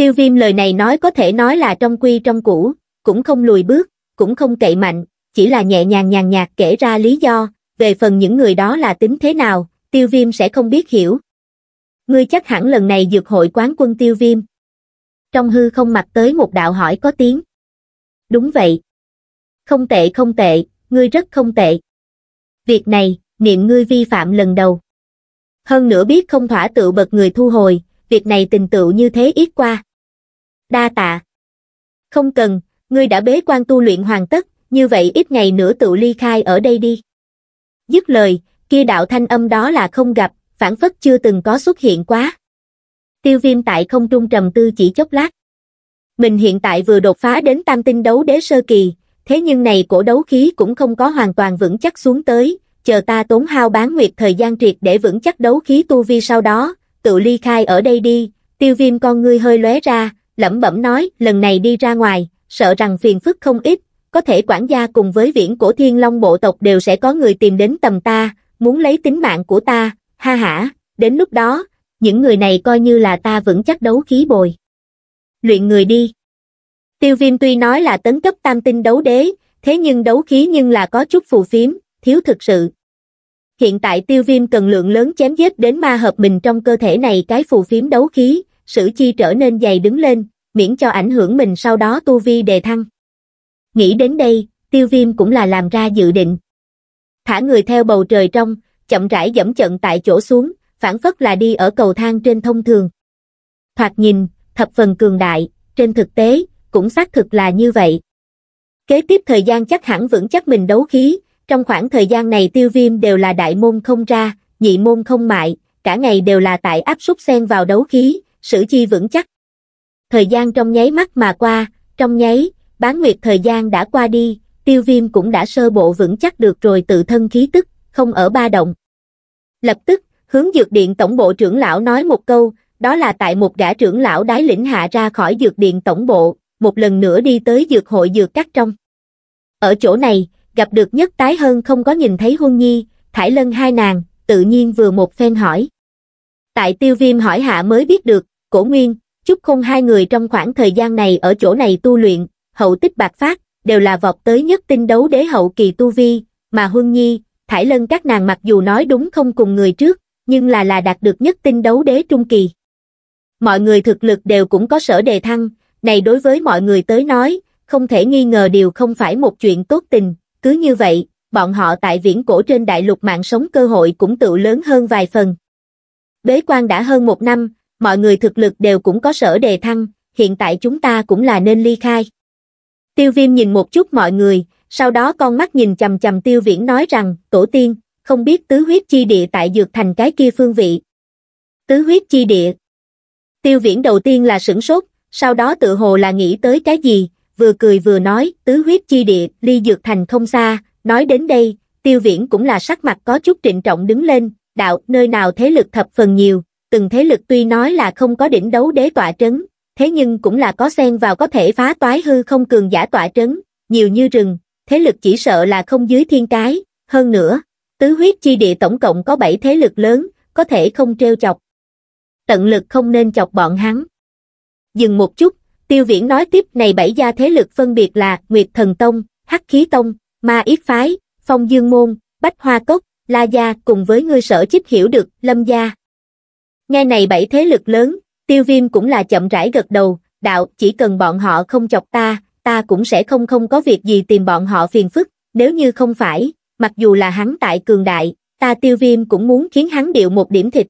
Tiêu viêm lời này nói có thể nói là trong quy trong cũ, cũng không lùi bước, cũng không cậy mạnh, chỉ là nhẹ nhàng nhàn nhạt kể ra lý do, về phần những người đó là tính thế nào, tiêu viêm sẽ không biết hiểu. Ngươi chắc hẳn lần này dược hội quán quân tiêu viêm. Trong hư không mặt tới một đạo hỏi có tiếng. Đúng vậy. Không tệ không tệ, ngươi rất không tệ. Việc này, niệm ngươi vi phạm lần đầu. Hơn nữa biết không thỏa tự bật người thu hồi, việc này tình tựu như thế ít qua đa tạ. Không cần, ngươi đã bế quan tu luyện hoàn tất, như vậy ít ngày nữa tự ly khai ở đây đi. Dứt lời, kia đạo thanh âm đó là không gặp, phản phất chưa từng có xuất hiện quá. Tiêu viêm tại không trung trầm tư chỉ chốc lát. Mình hiện tại vừa đột phá đến tam tinh đấu đế sơ kỳ, thế nhưng này cổ đấu khí cũng không có hoàn toàn vững chắc xuống tới, chờ ta tốn hao bán nguyệt thời gian triệt để vững chắc đấu khí tu vi sau đó, tự ly khai ở đây đi, tiêu viêm con ngươi hơi lóe ra, lẩm bẩm nói lần này đi ra ngoài, sợ rằng phiền phức không ít, có thể quản gia cùng với viễn cổ thiên long bộ tộc đều sẽ có người tìm đến tầm ta, muốn lấy tính mạng của ta, ha ha đến lúc đó, những người này coi như là ta vững chắc đấu khí bồi. Luyện người đi. Tiêu viêm tuy nói là tấn cấp tam tinh đấu đế, thế nhưng đấu khí nhưng là có chút phù phiếm, thiếu thực sự. Hiện tại tiêu viêm cần lượng lớn chém giết đến ma hợp mình trong cơ thể này cái phù phiếm đấu khí, sử chi trở nên dày đứng lên, miễn cho ảnh hưởng mình sau đó tu vi đề thăng. Nghĩ đến đây, tiêu viêm cũng là làm ra dự định. Thả người theo bầu trời trong, chậm rãi dẫm trận tại chỗ xuống, phản phất là đi ở cầu thang trên thông thường. Thoạt nhìn, thập phần cường đại, trên thực tế, cũng xác thực là như vậy. Kế tiếp thời gian chắc hẳn vững chắc mình đấu khí, trong khoảng thời gian này tiêu viêm đều là đại môn không ra, nhị môn không mại, cả ngày đều là tại áp súc xen vào đấu khí, sử chi vững chắc. Thời gian trong nháy mắt mà qua, trong nháy, bán nguyệt thời gian đã qua đi, tiêu viêm cũng đã sơ bộ vững chắc được rồi tự thân khí tức, không ở ba động. Lập tức, hướng dược điện tổng bộ trưởng lão nói một câu, đó là tại một gã trưởng lão đái lĩnh hạ ra khỏi dược điện tổng bộ, một lần nữa đi tới dược hội dược các trong. Ở chỗ này, gặp được nhất tái hơn không có nhìn thấy huân nhi, thải lân hai nàng, tự nhiên vừa một phen hỏi. Tại tiêu viêm hỏi hạ mới biết được, Cổ Nguyên, Chúc Khung hai người trong khoảng thời gian này ở chỗ này tu luyện, hậu tích bạc phát, đều là vọt tới nhất tinh đấu đế hậu kỳ tu vi, mà Huân Nhi, Thải Lân các nàng mặc dù nói đúng không cùng người trước, nhưng là là đạt được nhất tinh đấu đế trung kỳ. Mọi người thực lực đều cũng có sở đề thăng, này đối với mọi người tới nói, không thể nghi ngờ điều không phải một chuyện tốt tình, cứ như vậy, bọn họ tại viễn cổ trên đại lục mạng sống cơ hội cũng tự lớn hơn vài phần. Bế quan đã hơn một năm, mọi người thực lực đều cũng có sở đề thăng, hiện tại chúng ta cũng là nên ly khai. Tiêu viêm nhìn một chút mọi người, sau đó con mắt nhìn chầm chầm tiêu viễn nói rằng, tổ tiên, không biết tứ huyết chi địa tại dược thành cái kia phương vị. Tứ huyết chi địa. Tiêu viễn đầu tiên là sửng sốt, sau đó tự hồ là nghĩ tới cái gì, vừa cười vừa nói, tứ huyết chi địa, ly dược thành không xa, nói đến đây, tiêu viễn cũng là sắc mặt có chút trịnh trọng đứng lên, đạo, nơi nào thế lực thập phần nhiều, từng thế lực tuy nói là không có đỉnh đấu đế tọa trấn, thế nhưng cũng là có xen vào có thể phá toái hư không cường giả tọa trấn, nhiều như rừng, thế lực chỉ sợ là không dưới thiên cái, hơn nữa, tứ huyết chi địa tổng cộng có 7 thế lực lớn, có thể không treo chọc. Tận lực không nên chọc bọn hắn. Dừng một chút, Tiêu Viễn nói tiếp này bảy gia thế lực phân biệt là Nguyệt Thần Tông, Hắc Khí Tông, Ma Yết Phái, Phong Dương Môn, Bách Hoa Cốc, La Gia cùng với ngươi sở chích hiểu được Lâm Gia. Nghe này bảy thế lực lớn, tiêu viêm cũng là chậm rãi gật đầu, đạo chỉ cần bọn họ không chọc ta, ta cũng sẽ không không có việc gì tìm bọn họ phiền phức, nếu như không phải, mặc dù là hắn tại cường đại, ta tiêu viêm cũng muốn khiến hắn điệu một điểm thịt.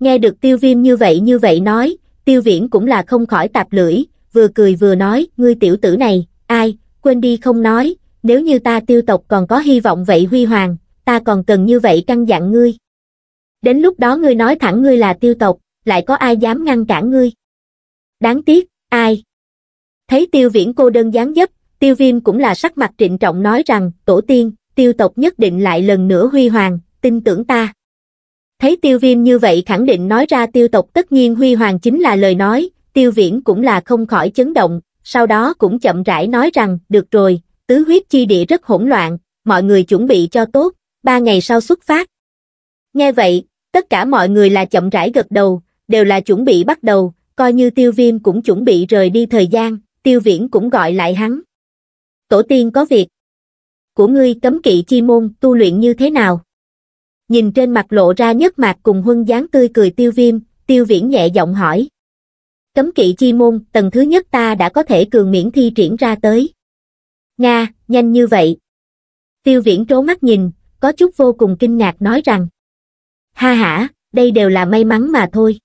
Nghe được tiêu viêm như vậy như vậy nói, tiêu viễn cũng là không khỏi tạp lưỡi, vừa cười vừa nói, ngươi tiểu tử này, ai, quên đi không nói, nếu như ta tiêu tộc còn có hy vọng vậy huy hoàng, ta còn cần như vậy căng dặn ngươi. Đến lúc đó ngươi nói thẳng ngươi là tiêu tộc, lại có ai dám ngăn cản ngươi. Đáng tiếc, ai? Thấy tiêu viễn cô đơn dáng dấp, tiêu viêm cũng là sắc mặt trịnh trọng nói rằng, tổ tiên, tiêu tộc nhất định lại lần nữa huy hoàng, tin tưởng ta. Thấy tiêu viêm như vậy khẳng định nói ra tiêu tộc tất nhiên huy hoàng chính là lời nói, tiêu viễn cũng là không khỏi chấn động, sau đó cũng chậm rãi nói rằng, được rồi, tứ huyết chi địa rất hỗn loạn, mọi người chuẩn bị cho tốt, ba ngày sau xuất phát, Nghe vậy, tất cả mọi người là chậm rãi gật đầu, đều là chuẩn bị bắt đầu, coi như tiêu viêm cũng chuẩn bị rời đi thời gian, tiêu viễn cũng gọi lại hắn. Tổ tiên có việc. Của ngươi cấm kỵ chi môn tu luyện như thế nào? Nhìn trên mặt lộ ra nhất mạc cùng huân dáng tươi cười tiêu viêm, tiêu viễn nhẹ giọng hỏi. Cấm kỵ chi môn, tầng thứ nhất ta đã có thể cường miễn thi triển ra tới. Nga, nhanh như vậy. Tiêu viễn trố mắt nhìn, có chút vô cùng kinh ngạc nói rằng ha hả, đây đều là may mắn mà thôi.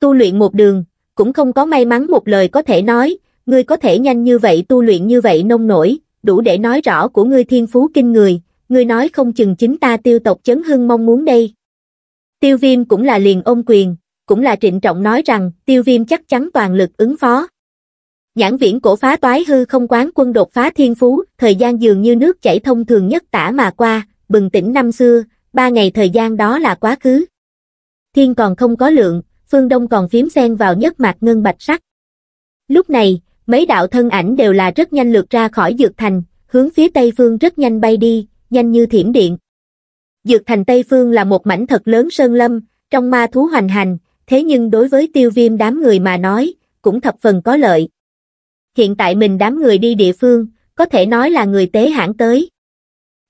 Tu luyện một đường, cũng không có may mắn một lời có thể nói, ngươi có thể nhanh như vậy tu luyện như vậy nông nổi, đủ để nói rõ của ngươi thiên phú kinh người, ngươi nói không chừng chính ta tiêu tộc chấn hưng mong muốn đây. Tiêu viêm cũng là liền ôm quyền, cũng là trịnh trọng nói rằng tiêu viêm chắc chắn toàn lực ứng phó. Nhãn viễn cổ phá toái hư không quán quân đột phá thiên phú, thời gian dường như nước chảy thông thường nhất tả mà qua, bừng tỉnh năm xưa, ba ngày thời gian đó là quá khứ. Thiên còn không có lượng, phương đông còn phím xen vào nhất mạc ngân bạch sắc. Lúc này, mấy đạo thân ảnh đều là rất nhanh lượt ra khỏi dược thành, hướng phía tây phương rất nhanh bay đi, nhanh như thiểm điện. Dược thành Tây Phương là một mảnh thật lớn sơn lâm, trong ma thú hoành hành, thế nhưng đối với tiêu viêm đám người mà nói, cũng thập phần có lợi. Hiện tại mình đám người đi địa phương, có thể nói là người tế hãng tới.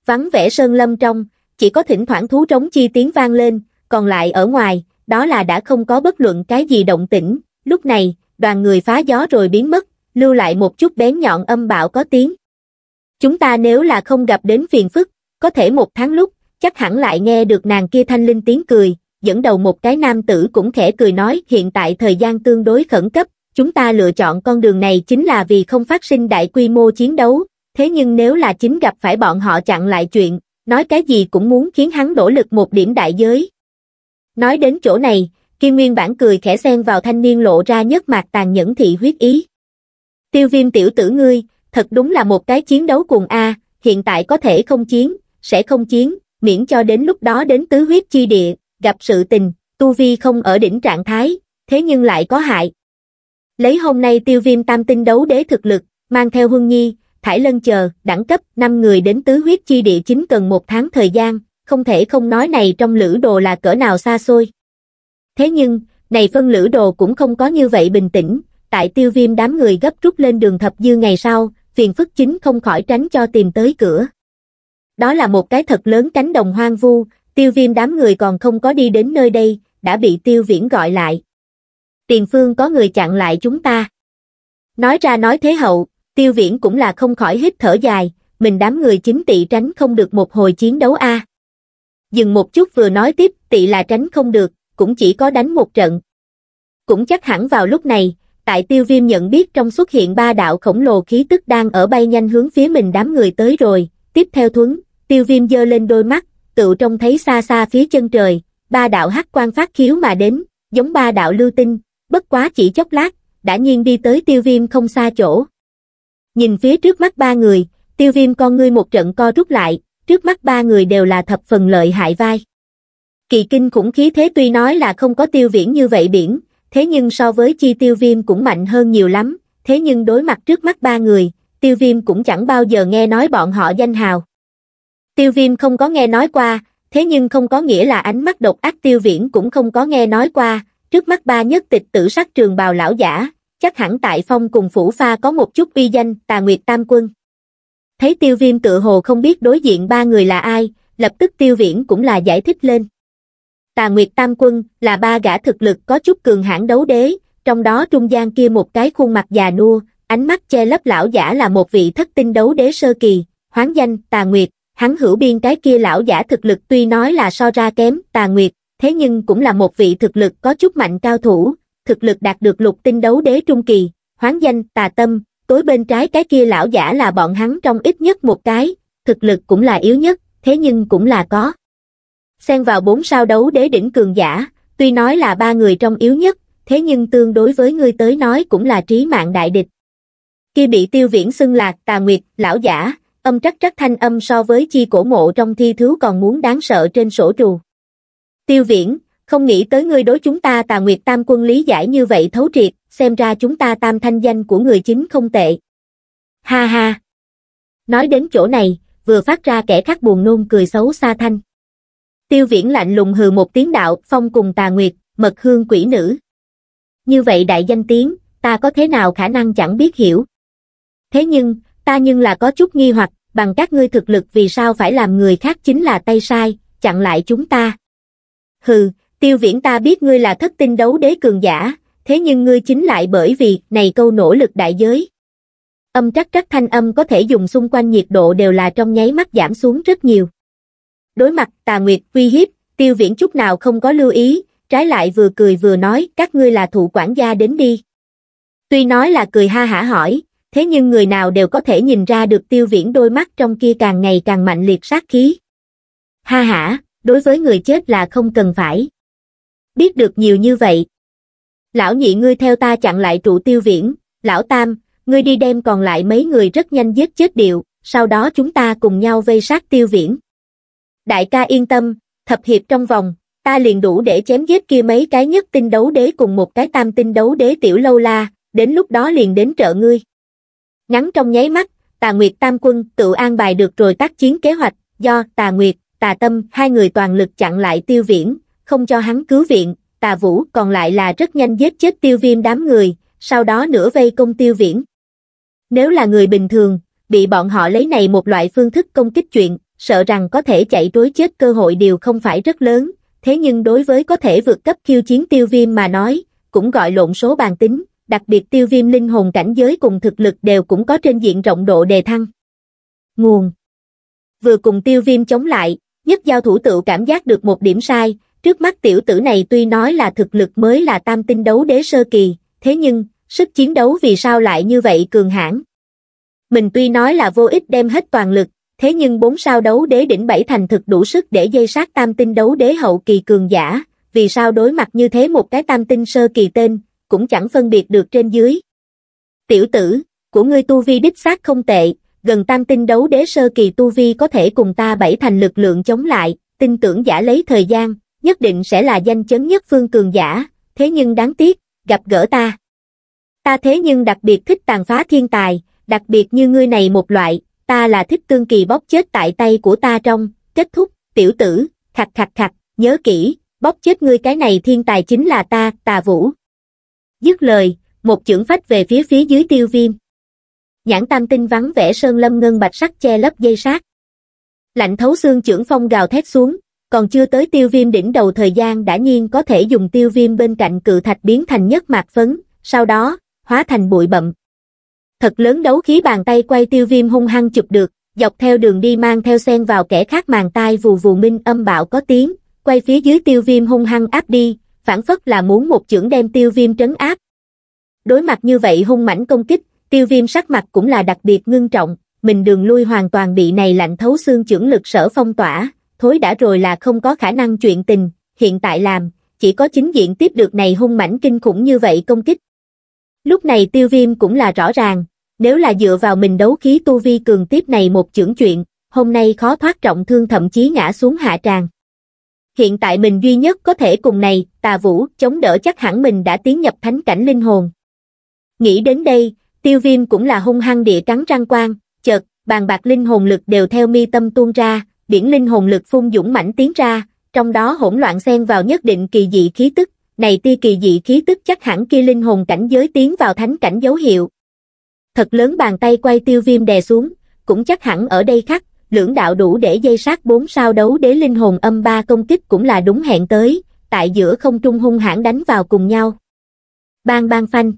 Vắng vẻ sơn lâm trong, chỉ có thỉnh thoảng thú trống chi tiếng vang lên, còn lại ở ngoài, đó là đã không có bất luận cái gì động tĩnh. Lúc này, đoàn người phá gió rồi biến mất, lưu lại một chút bén nhọn âm bạo có tiếng. Chúng ta nếu là không gặp đến phiền phức, có thể một tháng lúc, chắc hẳn lại nghe được nàng kia thanh linh tiếng cười, dẫn đầu một cái nam tử cũng khẽ cười nói hiện tại thời gian tương đối khẩn cấp, chúng ta lựa chọn con đường này chính là vì không phát sinh đại quy mô chiến đấu, thế nhưng nếu là chính gặp phải bọn họ chặn lại chuyện, Nói cái gì cũng muốn khiến hắn nỗ lực một điểm đại giới. Nói đến chỗ này, Kim Nguyên bản cười khẽ xen vào thanh niên lộ ra nhất mạc tàn nhẫn thị huyết ý. Tiêu viêm tiểu tử ngươi, thật đúng là một cái chiến đấu cùng A, hiện tại có thể không chiến, sẽ không chiến, miễn cho đến lúc đó đến tứ huyết chi địa, gặp sự tình, tu vi không ở đỉnh trạng thái, thế nhưng lại có hại. Lấy hôm nay tiêu viêm tam tinh đấu đế thực lực, mang theo Hương Nhi, Thải Lân chờ, đẳng cấp, 5 người đến tứ huyết chi địa chính cần một tháng thời gian, không thể không nói này trong lữ đồ là cỡ nào xa xôi. Thế nhưng, này phân lữ đồ cũng không có như vậy bình tĩnh, tại tiêu viêm đám người gấp rút lên đường thập dư ngày sau, phiền phức chính không khỏi tránh cho tìm tới cửa. Đó là một cái thật lớn cánh đồng hoang vu, tiêu viêm đám người còn không có đi đến nơi đây, đã bị tiêu viễn gọi lại. Tiền phương có người chặn lại chúng ta. Nói ra nói thế hậu, tiêu viễn cũng là không khỏi hít thở dài, mình đám người chính tị tránh không được một hồi chiến đấu a. Dừng một chút vừa nói tiếp, tị là tránh không được, cũng chỉ có đánh một trận. Cũng chắc hẳn vào lúc này, tại tiêu viêm nhận biết trong xuất hiện ba đạo khổng lồ khí tức đang ở bay nhanh hướng phía mình đám người tới rồi, tiếp theo thuấn, tiêu viêm giơ lên đôi mắt, tự trông thấy xa xa phía chân trời, ba đạo hắc quan phát khiếu mà đến, giống ba đạo lưu tinh, bất quá chỉ chốc lát, đã nhiên đi tới tiêu viêm không xa chỗ. Nhìn phía trước mắt ba người, tiêu viêm con ngươi một trận co rút lại, trước mắt ba người đều là thập phần lợi hại vai. Kỳ kinh khủng khí thế tuy nói là không có tiêu viễn như vậy biển, thế nhưng so với chi tiêu viêm cũng mạnh hơn nhiều lắm, thế nhưng đối mặt trước mắt ba người, tiêu viêm cũng chẳng bao giờ nghe nói bọn họ danh hào. Tiêu viêm không có nghe nói qua, thế nhưng không có nghĩa là ánh mắt độc ác tiêu viễn cũng không có nghe nói qua, trước mắt ba nhất tịch tử sắc trường bào lão giả, chắc hẳn tại phong cùng phủ pha có một chút uy danh tà nguyệt tam quân. Thấy tiêu viêm tự hồ không biết đối diện ba người là ai, lập tức tiêu viễn cũng là giải thích lên. Tà Nguyệt Tam Quân là ba gã thực lực có chút cường hãn đấu đế, trong đó trung gian kia một cái khuôn mặt già nua, ánh mắt che lấp lão giả là một vị thất tinh đấu đế sơ kỳ, hoán danh Tà Nguyệt, hắn hữu biên cái kia lão giả thực lực tuy nói là so ra kém Tà Nguyệt, thế nhưng cũng là một vị thực lực có chút mạnh cao thủ, thực lực đạt được lục tinh đấu đế trung kỳ, hoán danh tà tâm, tối bên trái cái kia lão giả là bọn hắn trong ít nhất một cái, thực lực cũng là yếu nhất, thế nhưng cũng là có. Xen vào bốn sao đấu đế đỉnh cường giả, tuy nói là ba người trong yếu nhất, thế nhưng tương đối với ngươi tới nói cũng là trí mạng đại địch. Khi bị tiêu viễn xưng lạc tà nguyệt, lão giả, âm trắc trắc thanh âm so với chi cổ mộ trong thi thứ còn muốn đáng sợ trên sổ trù. Tiêu viễn, không nghĩ tới ngươi đối chúng ta tà nguyệt tam quân lý giải như vậy thấu triệt, xem ra chúng ta tam thanh danh của người chính không tệ. Ha ha! Nói đến chỗ này, vừa phát ra kẻ khác buồn nôn cười xấu xa thanh. Tiêu viễn lạnh lùng hừ một tiếng đạo, phong cùng tà nguyệt, mật hương quỷ nữ. Như vậy đại danh tiếng, ta có thế nào khả năng chẳng biết hiểu. Thế nhưng, ta nhưng là có chút nghi hoặc, bằng các ngươi thực lực vì sao phải làm người khác chính là tay sai, chặn lại chúng ta. Hừ, tiêu viễn ta biết ngươi là thất tinh đấu đế cường giả, thế nhưng ngươi chính lại bởi vì này câu nỗ lực đại giới. Âm trắc trắc thanh âm có thể dùng xung quanh nhiệt độ đều là trong nháy mắt giảm xuống rất nhiều. Đối mặt tà nguyệt uy hiếp, tiêu viễn chút nào không có lưu ý, trái lại vừa cười vừa nói các ngươi là thụ quản gia đến đi. Tuy nói là cười ha hả hỏi, thế nhưng người nào đều có thể nhìn ra được tiêu viễn đôi mắt trong kia càng ngày càng mạnh liệt sát khí. Ha hả, đối với người chết là không cần phải biết được nhiều như vậy. Lão nhị ngươi theo ta chặn lại trụ tiêu viễn, lão tam, ngươi đi đem còn lại mấy người rất nhanh giết chết điệu, sau đó chúng ta cùng nhau vây sát tiêu viễn. Đại ca yên tâm, thập hiệp trong vòng, ta liền đủ để chém giết kia mấy cái nhất tinh đấu đế cùng một cái tam tinh đấu đế tiểu lâu la, đến lúc đó liền đến trợ ngươi. Ngắn trong nháy mắt, Tà Nguyệt Tam Quân tự an bài được rồi tác chiến kế hoạch, do Tà Nguyệt, Tà Tâm hai người toàn lực chặn lại tiêu viễn, không cho hắn cứu viện, tà vũ còn lại là rất nhanh giết chết tiêu viêm đám người, sau đó nửa vây công tiêu viễn. Nếu là người bình thường, bị bọn họ lấy này một loại phương thức công kích chuyện, sợ rằng có thể chạy trối chết cơ hội đều không phải rất lớn, thế nhưng đối với có thể vượt cấp khiêu chiến tiêu viêm mà nói, cũng gọi lộn số bàn tính, đặc biệt tiêu viêm linh hồn cảnh giới cùng thực lực đều cũng có trên diện rộng độ đề thăng. Nguồn Vừa cùng tiêu viêm chống lại, nhất giao thủ tự cảm giác được một điểm sai, Trước mắt tiểu tử này tuy nói là thực lực mới là tam tinh đấu đế sơ kỳ, thế nhưng, sức chiến đấu vì sao lại như vậy cường hãn Mình tuy nói là vô ích đem hết toàn lực, thế nhưng bốn sao đấu đế đỉnh bảy thành thực đủ sức để dây sát tam tinh đấu đế hậu kỳ cường giả, vì sao đối mặt như thế một cái tam tinh sơ kỳ tên, cũng chẳng phân biệt được trên dưới. Tiểu tử, của ngươi tu vi đích xác không tệ, gần tam tinh đấu đế sơ kỳ tu vi có thể cùng ta bảy thành lực lượng chống lại, tin tưởng giả lấy thời gian, nhất định sẽ là danh chấn nhất phương cường giả, thế nhưng đáng tiếc, gặp gỡ ta. Ta thế nhưng đặc biệt thích tàn phá thiên tài, đặc biệt như ngươi này một loại, ta là thích tương kỳ bóp chết tại tay của ta trong, kết thúc, tiểu tử, khặt khặt khặt, nhớ kỹ, bóp chết ngươi cái này thiên tài chính là ta, tà vũ. Dứt lời, một chưởng phách về phía phía dưới tiêu viêm. Nhãn tam tinh vắng vẽ sơn lâm ngân bạch sắc che lấp dây sát. Lạnh thấu xương chưởng phong gào thét xuống, còn chưa tới tiêu viêm đỉnh đầu thời gian đã nhiên có thể dùng tiêu viêm bên cạnh cự thạch biến thành nhất mạc phấn, sau đó, hóa thành bụi bậm. Thật lớn đấu khí bàn tay quay tiêu viêm hung hăng chụp được, dọc theo đường đi mang theo sen vào kẻ khác màn tai vù vù minh âm bạo có tiếng, quay phía dưới tiêu viêm hung hăng áp đi, phản phất là muốn một chưởng đem tiêu viêm trấn áp. Đối mặt như vậy hung mãnh công kích, tiêu viêm sắc mặt cũng là đặc biệt ngưng trọng, mình đường lui hoàn toàn bị này lạnh thấu xương chưởng lực sở phong tỏa, thối đã rồi là không có khả năng chuyện tình, hiện tại làm, chỉ có chính diện tiếp được này hung mảnh kinh khủng như vậy công kích. Lúc này tiêu viêm cũng là rõ ràng, nếu là dựa vào mình đấu khí tu vi cường tiếp này một chưởng chuyện, hôm nay khó thoát trọng thương thậm chí ngã xuống hạ tràng. Hiện tại mình duy nhất có thể cùng này, tà vũ, chống đỡ chắc hẳn mình đã tiến nhập thánh cảnh linh hồn. Nghĩ đến đây, tiêu viêm cũng là hung hăng địa cắn răng quang, chợt, bàn bạc linh hồn lực đều theo mi tâm tuôn ra, biển linh hồn lực phun dũng mãnh tiến ra, trong đó hỗn loạn xen vào nhất định kỳ dị khí tức, này tia kỳ dị khí tức chắc hẳn kia linh hồn cảnh giới tiến vào thánh cảnh dấu hiệu. Thật lớn bàn tay quay tiêu viêm đè xuống, cũng chắc hẳn ở đây khắc, lưỡng đạo đủ để dây sát bốn sao đấu đế linh hồn âm ba công kích cũng là đúng hẹn tới, tại giữa không trung hung hãn đánh vào cùng nhau. Bang bang phanh.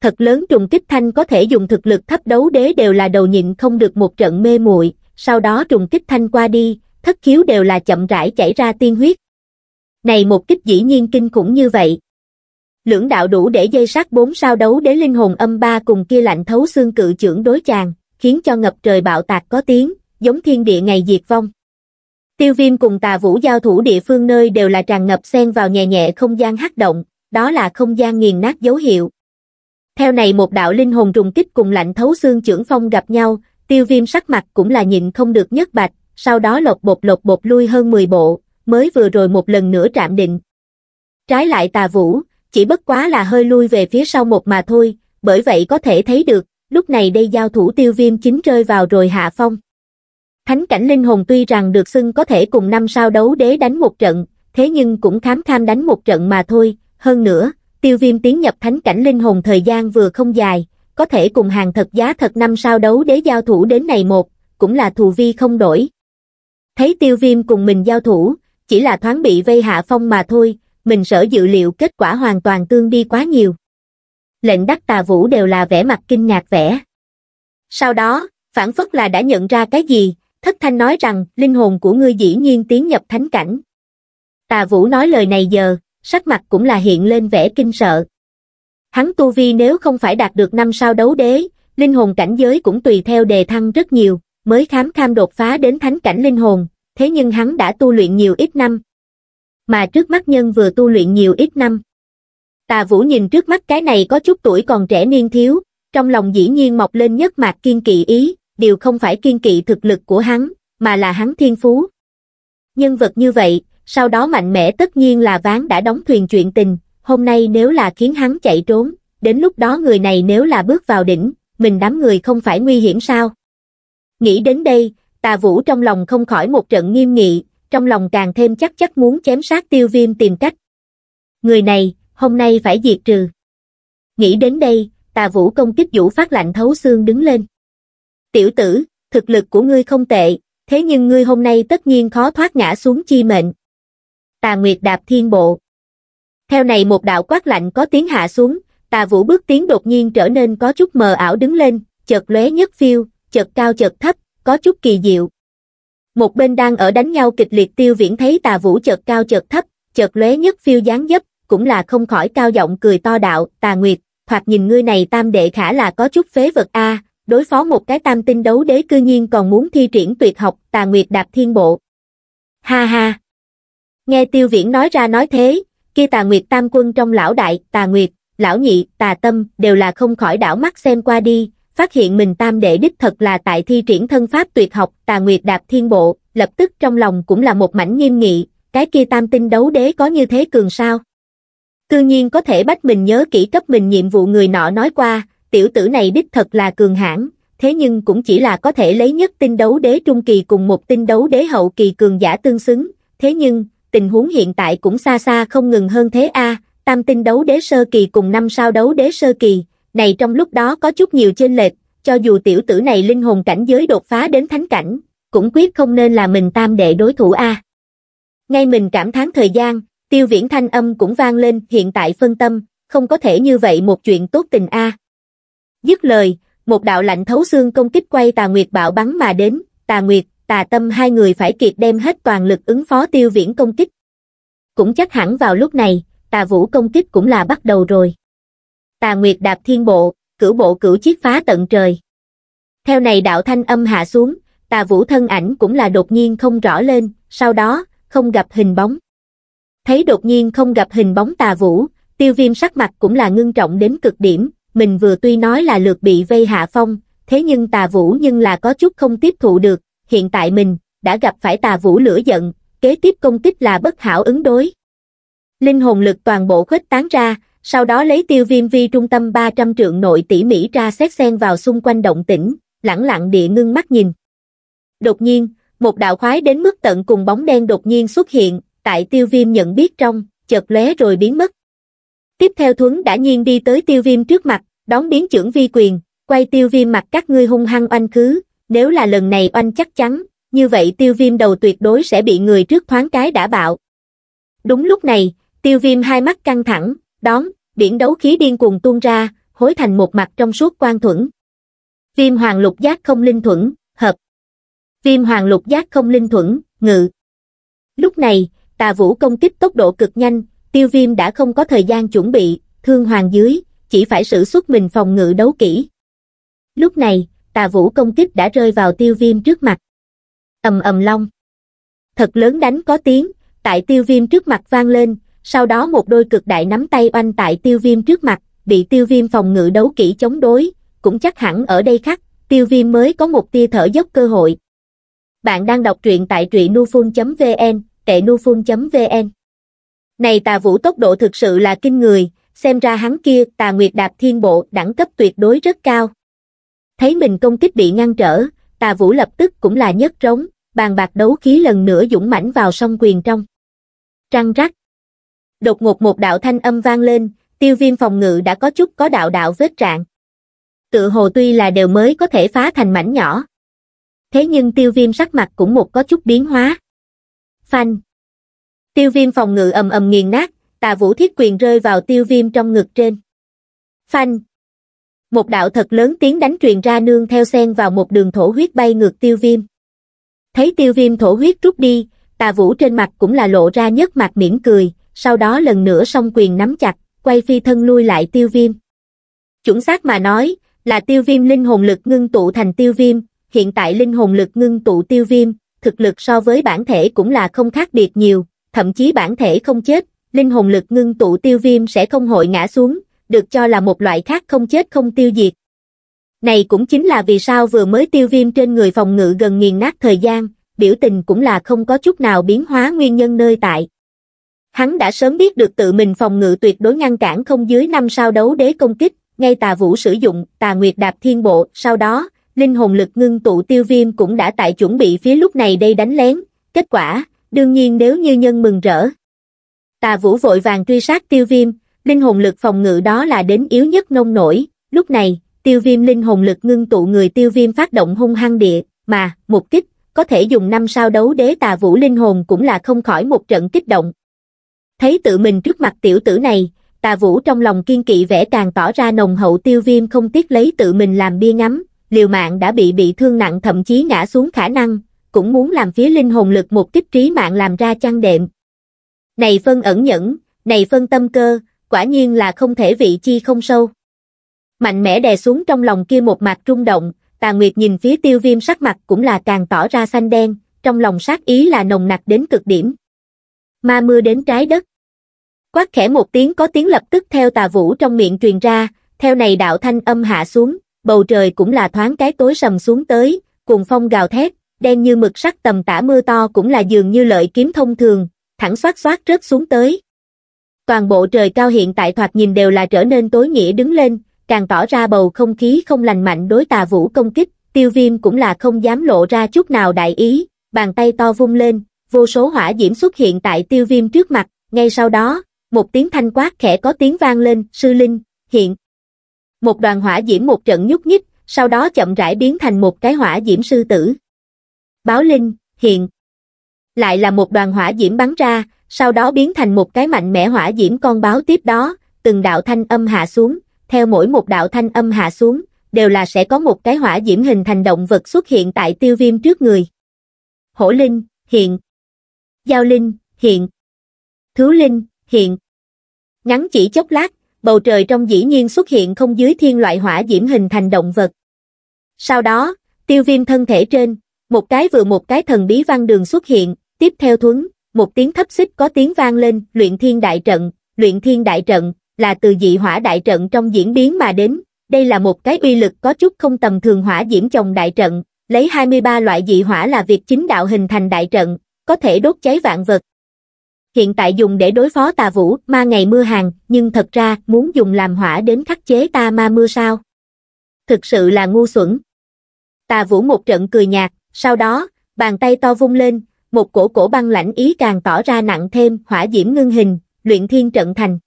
Thật lớn trùng kích thanh có thể dùng thực lực thấp đấu đế đều là đầu nhịn không được một trận mê muội sau đó trùng kích thanh qua đi, thất khiếu đều là chậm rãi chảy ra tiên huyết. Này một kích dĩ nhiên kinh khủng như vậy. Lưỡng đạo đủ để dây sát bốn sao đấu đế linh hồn âm ba cùng kia lạnh thấu xương cự trưởng đối chàng, khiến cho ngập trời bạo tạc có tiếng, giống thiên địa ngày diệt vong. Tiêu viêm cùng tà vũ giao thủ địa phương nơi đều là tràn ngập xen vào nhẹ nhẹ không gian hắc động, đó là không gian nghiền nát dấu hiệu. Theo này một đạo linh hồn trùng kích cùng lạnh thấu xương trưởng phong gặp nhau, Tiêu viêm sắc mặt cũng là nhịn không được nhất bạch, sau đó lột bột lột bột lui hơn 10 bộ, mới vừa rồi một lần nữa trạm định. Trái lại tà vũ, chỉ bất quá là hơi lui về phía sau một mà thôi, bởi vậy có thể thấy được, lúc này đây giao thủ tiêu viêm chính rơi vào rồi hạ phong. Thánh cảnh linh hồn tuy rằng được xưng có thể cùng năm sao đấu đế đánh một trận, thế nhưng cũng khám kham đánh một trận mà thôi, hơn nữa, tiêu viêm tiến nhập thánh cảnh linh hồn thời gian vừa không dài, có thể cùng hàng thật giá thật năm sao đấu đế giao thủ đến này một, cũng là thù vi không đổi. Thấy tiêu viêm cùng mình giao thủ, chỉ là thoáng bị vây hạ phong mà thôi, mình sở dự liệu kết quả hoàn toàn tương đi quá nhiều. Lệnh đắc tà vũ đều là vẻ mặt kinh ngạc vẻ. Sau đó, phản phất là đã nhận ra cái gì, thất thanh nói rằng linh hồn của ngươi dĩ nhiên tiến nhập thánh cảnh. Tà vũ nói lời này giờ, sắc mặt cũng là hiện lên vẻ kinh sợ. Hắn tu vi nếu không phải đạt được năm sao đấu đế, linh hồn cảnh giới cũng tùy theo đề thăng rất nhiều, mới khám kham đột phá đến thánh cảnh linh hồn, thế nhưng hắn đã tu luyện nhiều ít năm. Mà trước mắt nhân vừa tu luyện nhiều ít năm. Tà Vũ nhìn trước mắt cái này có chút tuổi còn trẻ niên thiếu, trong lòng dĩ nhiên mọc lên nhất mạc kiên kỵ ý, điều không phải kiên kỵ thực lực của hắn, mà là hắn thiên phú. Nhân vật như vậy, sau đó mạnh mẽ tất nhiên là ván đã đóng thuyền chuyện tình, hôm nay nếu là khiến hắn chạy trốn, đến lúc đó người này nếu là bước vào đỉnh, mình đám người không phải nguy hiểm sao? Nghĩ đến đây, tà vũ trong lòng không khỏi một trận nghiêm nghị, trong lòng càng thêm chắc chắc muốn chém sát tiêu viêm tìm cách. Người này, hôm nay phải diệt trừ. Nghĩ đến đây, tà vũ công kích vũ phát lạnh thấu xương đứng lên. Tiểu tử, thực lực của ngươi không tệ, thế nhưng ngươi hôm nay tất nhiên khó thoát ngã xuống chi mệnh. Tà Nguyệt đạp thiên bộ. Theo này một đạo quát lạnh có tiếng hạ xuống, tà vũ bước tiến đột nhiên trở nên có chút mờ ảo đứng lên, chợt lóe nhất phiêu, chợt cao chợt thấp, có chút kỳ diệu. Một bên đang ở đánh nhau kịch liệt tiêu viễn thấy tà vũ chợt cao chợt thấp, chợt lóe nhất phiêu dáng dấp, cũng là không khỏi cao giọng cười to đạo, tà nguyệt, thoạt nhìn ngươi này tam đệ khả là có chút phế vật a đối phó một cái tam tinh đấu đế cư nhiên còn muốn thi triển tuyệt học tà nguyệt đạp thiên bộ. Ha ha! Nghe tiêu viễn nói ra nói thế, kia tà nguyệt tam quân trong lão đại, tà nguyệt, lão nhị, tà tâm, đều là không khỏi đảo mắt xem qua đi, phát hiện mình tam đệ đích thật là tại thi triển thân pháp tuyệt học, tà nguyệt đạp thiên bộ, lập tức trong lòng cũng là một mảnh nghiêm nghị, cái kia tam tinh đấu đế có như thế cường sao? tự nhiên có thể bắt mình nhớ kỹ cấp mình nhiệm vụ người nọ nói qua, tiểu tử này đích thật là cường hãn, thế nhưng cũng chỉ là có thể lấy nhất tinh đấu đế trung kỳ cùng một tinh đấu đế hậu kỳ cường giả tương xứng, thế nhưng, tình huống hiện tại cũng xa xa không ngừng hơn thế a, tam tinh đấu đế sơ kỳ cùng năm sao đấu đế sơ kỳ, này trong lúc đó có chút nhiều chênh lệch, cho dù tiểu tử này linh hồn cảnh giới đột phá đến thánh cảnh, cũng quyết không nên là mình tam đệ đối thủ a. Ngay mình cảm thán thời gian, tiêu viễn thanh âm cũng vang lên hiện tại phân tâm, không có thể như vậy một chuyện tốt tình a. Dứt lời, một đạo lạnh thấu xương công kích quay tà nguyệt bạo bắn mà đến, tà nguyệt, tà tâm hai người phải kiệt đem hết toàn lực ứng phó tiêu viễn công kích. Cũng chắc hẳn vào lúc này, tà vũ công kích cũng là bắt đầu rồi. Tà Nguyệt đạp thiên bộ, cửu bộ cửu chiếc phá tận trời. Theo này đạo thanh âm hạ xuống, tà vũ thân ảnh cũng là đột nhiên không rõ lên, sau đó, không gặp hình bóng. Thấy đột nhiên không gặp hình bóng tà vũ, tiêu viêm sắc mặt cũng là ngưng trọng đến cực điểm, mình vừa tuy nói là lượt bị vây hạ phong, thế nhưng tà vũ nhưng là có chút không tiếp thụ được, hiện tại mình đã gặp phải tà vũ lửa giận kế tiếp công kích là bất hảo ứng đối linh hồn lực toàn bộ khuếch tán ra sau đó lấy tiêu viêm vi trung tâm 300 trượng nội tỉ mỉ ra xét xen vào xung quanh động tĩnh lẳng lặng địa ngưng mắt nhìn đột nhiên một đạo khoái đến mức tận cùng bóng đen đột nhiên xuất hiện tại tiêu viêm nhận biết trong chợt lóe rồi biến mất tiếp theo thuấn đã nhiên đi tới tiêu viêm trước mặt đón biến trưởng vi quyền quay tiêu viêm mặt các ngươi hung hăng oanh khứ nếu là lần này oanh chắc chắn, như vậy tiêu viêm đầu tuyệt đối sẽ bị người trước thoáng cái đã bạo. Đúng lúc này, tiêu viêm hai mắt căng thẳng, đón, biển đấu khí điên cuồng tuôn ra, hối thành một mặt trong suốt quan thuẫn. Viêm hoàng lục giác không linh thuẫn, hợp. Viêm hoàng lục giác không linh thuẫn, ngự. Lúc này, tà vũ công kích tốc độ cực nhanh, tiêu viêm đã không có thời gian chuẩn bị, thương hoàng dưới, chỉ phải sử xuất mình phòng ngự đấu kỹ. Lúc này, tà vũ công kích đã rơi vào tiêu viêm trước mặt. ầm ầm long. Thật lớn đánh có tiếng, tại tiêu viêm trước mặt vang lên, sau đó một đôi cực đại nắm tay oanh tại tiêu viêm trước mặt, bị tiêu viêm phòng ngự đấu kỹ chống đối, cũng chắc hẳn ở đây khắc, tiêu viêm mới có một tia thở dốc cơ hội. Bạn đang đọc truyện tại truyện nufun.vn, tệ nufun.vn. Này tà vũ tốc độ thực sự là kinh người, xem ra hắn kia tà nguyệt đạp thiên bộ đẳng cấp tuyệt đối rất cao thấy mình công kích bị ngăn trở tà vũ lập tức cũng là nhất trống bàn bạc đấu khí lần nữa dũng mãnh vào song quyền trong trăng rắc đột ngột một đạo thanh âm vang lên tiêu viêm phòng ngự đã có chút có đạo đạo vết trạng tự hồ tuy là đều mới có thể phá thành mảnh nhỏ thế nhưng tiêu viêm sắc mặt cũng một có chút biến hóa phanh tiêu viêm phòng ngự ầm ầm nghiền nát tà vũ thiết quyền rơi vào tiêu viêm trong ngực trên phanh một đạo thật lớn tiếng đánh truyền ra nương theo sen vào một đường thổ huyết bay ngược tiêu viêm. Thấy tiêu viêm thổ huyết rút đi, tà vũ trên mặt cũng là lộ ra nhất mặt mỉm cười, sau đó lần nữa song quyền nắm chặt, quay phi thân lui lại tiêu viêm. Chuẩn xác mà nói, là tiêu viêm linh hồn lực ngưng tụ thành tiêu viêm, hiện tại linh hồn lực ngưng tụ tiêu viêm, thực lực so với bản thể cũng là không khác biệt nhiều, thậm chí bản thể không chết, linh hồn lực ngưng tụ tiêu viêm sẽ không hội ngã xuống, được cho là một loại khác không chết không tiêu diệt. Này cũng chính là vì sao vừa mới tiêu viêm trên người phòng ngự gần nghiền nát thời gian, biểu tình cũng là không có chút nào biến hóa nguyên nhân nơi tại. Hắn đã sớm biết được tự mình phòng ngự tuyệt đối ngăn cản không dưới năm sao đấu đế công kích, ngay tà vũ sử dụng, tà nguyệt đạp thiên bộ, sau đó, linh hồn lực ngưng tụ tiêu viêm cũng đã tại chuẩn bị phía lúc này đây đánh lén, kết quả, đương nhiên nếu như nhân mừng rỡ. Tà vũ vội vàng truy sát tiêu viêm, linh hồn lực phòng ngự đó là đến yếu nhất nông nổi, lúc này, tiêu viêm linh hồn lực ngưng tụ người tiêu viêm phát động hung hăng địa, mà, một kích, có thể dùng năm sao đấu đế tà vũ linh hồn cũng là không khỏi một trận kích động. Thấy tự mình trước mặt tiểu tử này, tà vũ trong lòng kiên kỵ vẽ càng tỏ ra nồng hậu tiêu viêm không tiếc lấy tự mình làm bia ngắm, liều mạng đã bị bị thương nặng thậm chí ngã xuống khả năng, cũng muốn làm phía linh hồn lực một kích trí mạng làm ra chăn đệm. Này phân ẩn nhẫn, này phân tâm cơ, quả nhiên là không thể vị chi không sâu. Mạnh mẽ đè xuống trong lòng kia một mặt rung động, tà nguyệt nhìn phía tiêu viêm sắc mặt cũng là càng tỏ ra xanh đen, trong lòng sát ý là nồng nặc đến cực điểm. Ma mưa đến trái đất. Quát khẽ một tiếng có tiếng lập tức theo tà vũ trong miệng truyền ra, theo này đạo thanh âm hạ xuống, bầu trời cũng là thoáng cái tối sầm xuống tới, cùng phong gào thét, đen như mực sắc tầm tả mưa to cũng là dường như lợi kiếm thông thường, thẳng xoát xoát rớt xuống tới. Toàn bộ trời cao hiện tại thoạt nhìn đều là trở nên tối nghĩa đứng lên, càng tỏ ra bầu không khí không lành mạnh đối tà vũ công kích, tiêu viêm cũng là không dám lộ ra chút nào đại ý, bàn tay to vung lên, vô số hỏa diễm xuất hiện tại tiêu viêm trước mặt, ngay sau đó, một tiếng thanh quát khẽ có tiếng vang lên, sư linh, hiện. Một đoàn hỏa diễm một trận nhúc nhích, sau đó chậm rãi biến thành một cái hỏa diễm sư tử. Báo linh, hiện. Lại là một đoàn hỏa diễm bắn ra, sau đó biến thành một cái mạnh mẽ hỏa diễm con báo tiếp đó, từng đạo thanh âm hạ xuống, theo mỗi một đạo thanh âm hạ xuống, đều là sẽ có một cái hỏa diễm hình thành động vật xuất hiện tại tiêu viêm trước người. Hổ linh, hiện. Giao linh, hiện. Thứ linh, hiện. Ngắn chỉ chốc lát, bầu trời trong dĩ nhiên xuất hiện không dưới thiên loại hỏa diễm hình thành động vật. Sau đó, tiêu viêm thân thể trên, một cái vừa một cái thần bí văn đường xuất hiện, tiếp theo thuấn, một tiếng thấp xích có tiếng vang lên, luyện thiên đại trận, luyện thiên đại trận, là từ dị hỏa đại trận trong diễn biến mà đến, đây là một cái uy lực có chút không tầm thường hỏa diễm chồng đại trận, lấy 23 loại dị hỏa là việc chính đạo hình thành đại trận, có thể đốt cháy vạn vật. Hiện tại dùng để đối phó tà vũ, ma ngày mưa hàng, nhưng thật ra muốn dùng làm hỏa đến khắc chế ta ma mưa sao? Thực sự là ngu xuẩn. Tà vũ một trận cười nhạt, sau đó, bàn tay to vung lên, một cổ cổ băng lãnh ý càng tỏ ra nặng thêm hỏa diễm ngưng hình, luyện thiên trận thành.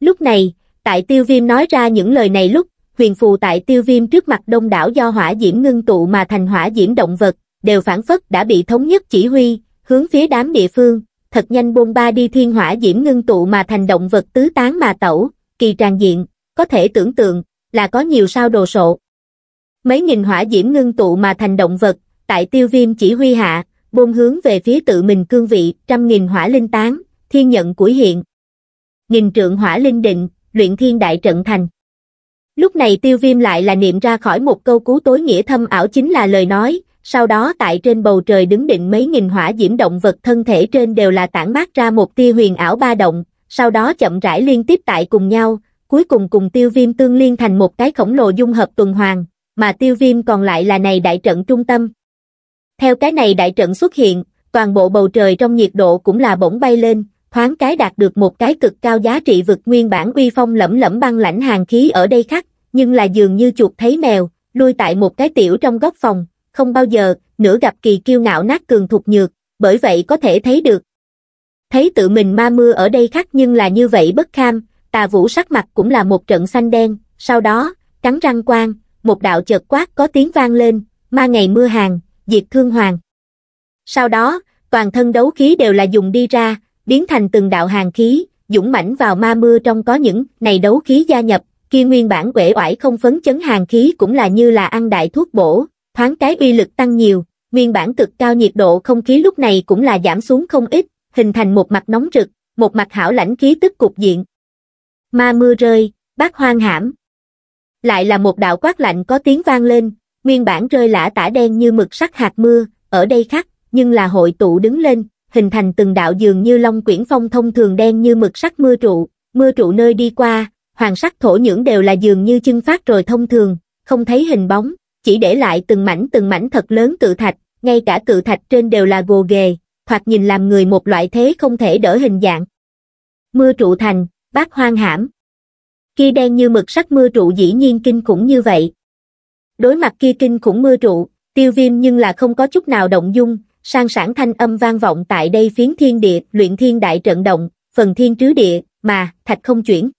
Lúc này, tại tiêu viêm nói ra những lời này lúc, huyền phù tại tiêu viêm trước mặt đông đảo do hỏa diễm ngưng tụ mà thành hỏa diễm động vật, đều phản phất đã bị thống nhất chỉ huy, hướng phía đám địa phương, thật nhanh bôn ba đi thiên hỏa diễm ngưng tụ mà thành động vật tứ tán mà tẩu, kỳ tràn diện, có thể tưởng tượng, là có nhiều sao đồ sộ. Mấy nghìn hỏa diễm ngưng tụ mà thành động vật, tại tiêu viêm chỉ huy hạ, bôn hướng về phía tự mình cương vị, trăm nghìn hỏa linh tán, thiên nhận củi hiện. Nghìn trượng hỏa linh định, luyện thiên đại trận thành. Lúc này tiêu viêm lại là niệm ra khỏi một câu cú tối nghĩa thâm ảo chính là lời nói, sau đó tại trên bầu trời đứng định mấy nghìn hỏa diễm động vật thân thể trên đều là tản mát ra một tia huyền ảo ba động, sau đó chậm rãi liên tiếp tại cùng nhau, cuối cùng cùng tiêu viêm tương liên thành một cái khổng lồ dung hợp tuần hoàn, mà tiêu viêm còn lại là này đại trận trung tâm. Theo cái này đại trận xuất hiện, toàn bộ bầu trời trong nhiệt độ cũng là bỗng bay lên, thoáng cái đạt được một cái cực cao giá trị vực nguyên bản uy phong lẫm lẫm băng lãnh hàng khí ở đây khắc, nhưng là dường như chuột thấy mèo, lui tại một cái tiểu trong góc phòng, không bao giờ, nửa gặp kỳ kiêu ngạo nát cường thục nhược, bởi vậy có thể thấy được. Thấy tự mình ma mưa ở đây khắc nhưng là như vậy bất kham, tà vũ sắc mặt cũng là một trận xanh đen, sau đó, cắn răng quang, một đạo chợt quát có tiếng vang lên, ma ngày mưa hàng, diệt thương hoàng. Sau đó, toàn thân đấu khí đều là dùng đi ra, biến thành từng đạo hàng khí, dũng mãnh vào ma mưa trong có những này đấu khí gia nhập, kia nguyên bản quể oải không phấn chấn hàng khí cũng là như là ăn đại thuốc bổ, thoáng cái uy lực tăng nhiều, nguyên bản cực cao nhiệt độ không khí lúc này cũng là giảm xuống không ít, hình thành một mặt nóng rực, một mặt hảo lãnh khí tức cục diện. Ma mưa rơi, bác hoang hãm. Lại là một đạo quát lạnh có tiếng vang lên, nguyên bản rơi lả tả đen như mực sắc hạt mưa, ở đây khắc, nhưng là hội tụ đứng lên, hình thành từng đạo dường như long quyển phong thông thường đen như mực sắc mưa trụ, mưa trụ nơi đi qua, hoàng sắc thổ nhưỡng đều là dường như chân phát rồi thông thường, không thấy hình bóng, chỉ để lại từng mảnh từng mảnh thật lớn cự thạch, ngay cả cự thạch trên đều là gồ ghề, thoạt nhìn làm người một loại thế không thể đỡ hình dạng. Mưa trụ thành, bát hoang hãm. Kia đen như mực sắc mưa trụ dĩ nhiên kinh khủng như vậy, Đối mặt kia kinh khủng mưa trụ, tiêu viêm nhưng là không có chút nào động dung, sang sản thanh âm vang vọng tại đây phiến thiên địa, luyện thiên đại trận động, phần thiên trứ địa, mà, thạch không chuyển.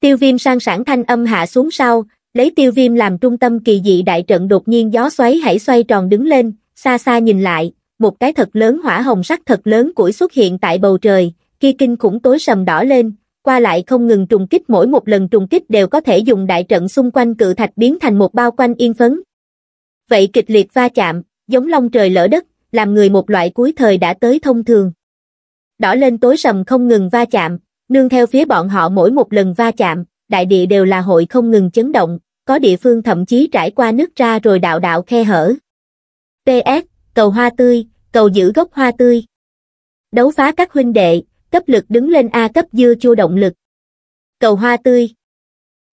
Tiêu viêm sang sản thanh âm hạ xuống sau, lấy tiêu viêm làm trung tâm kỳ dị đại trận đột nhiên gió xoáy hãy xoay tròn đứng lên, xa xa nhìn lại, một cái thật lớn hỏa hồng sắc thật lớn củi xuất hiện tại bầu trời, kia kinh khủng tối sầm đỏ lên, qua lại không ngừng trùng kích mỗi một lần trùng kích đều có thể dùng đại trận xung quanh cự thạch biến thành một bao quanh yên phấn. Vậy kịch liệt va chạm, giống long trời lỡ đất, làm người một loại cuối thời đã tới thông thường. Đỏ lên tối sầm không ngừng va chạm, nương theo phía bọn họ mỗi một lần va chạm, đại địa đều là hội không ngừng chấn động, có địa phương thậm chí trải qua nước ra rồi đạo đạo khe hở. PS, cầu hoa tươi, cầu giữ gốc hoa tươi. Đấu phá các huynh đệ, cấp lực đứng lên A cấp dưa chua động lực. Cầu hoa tươi.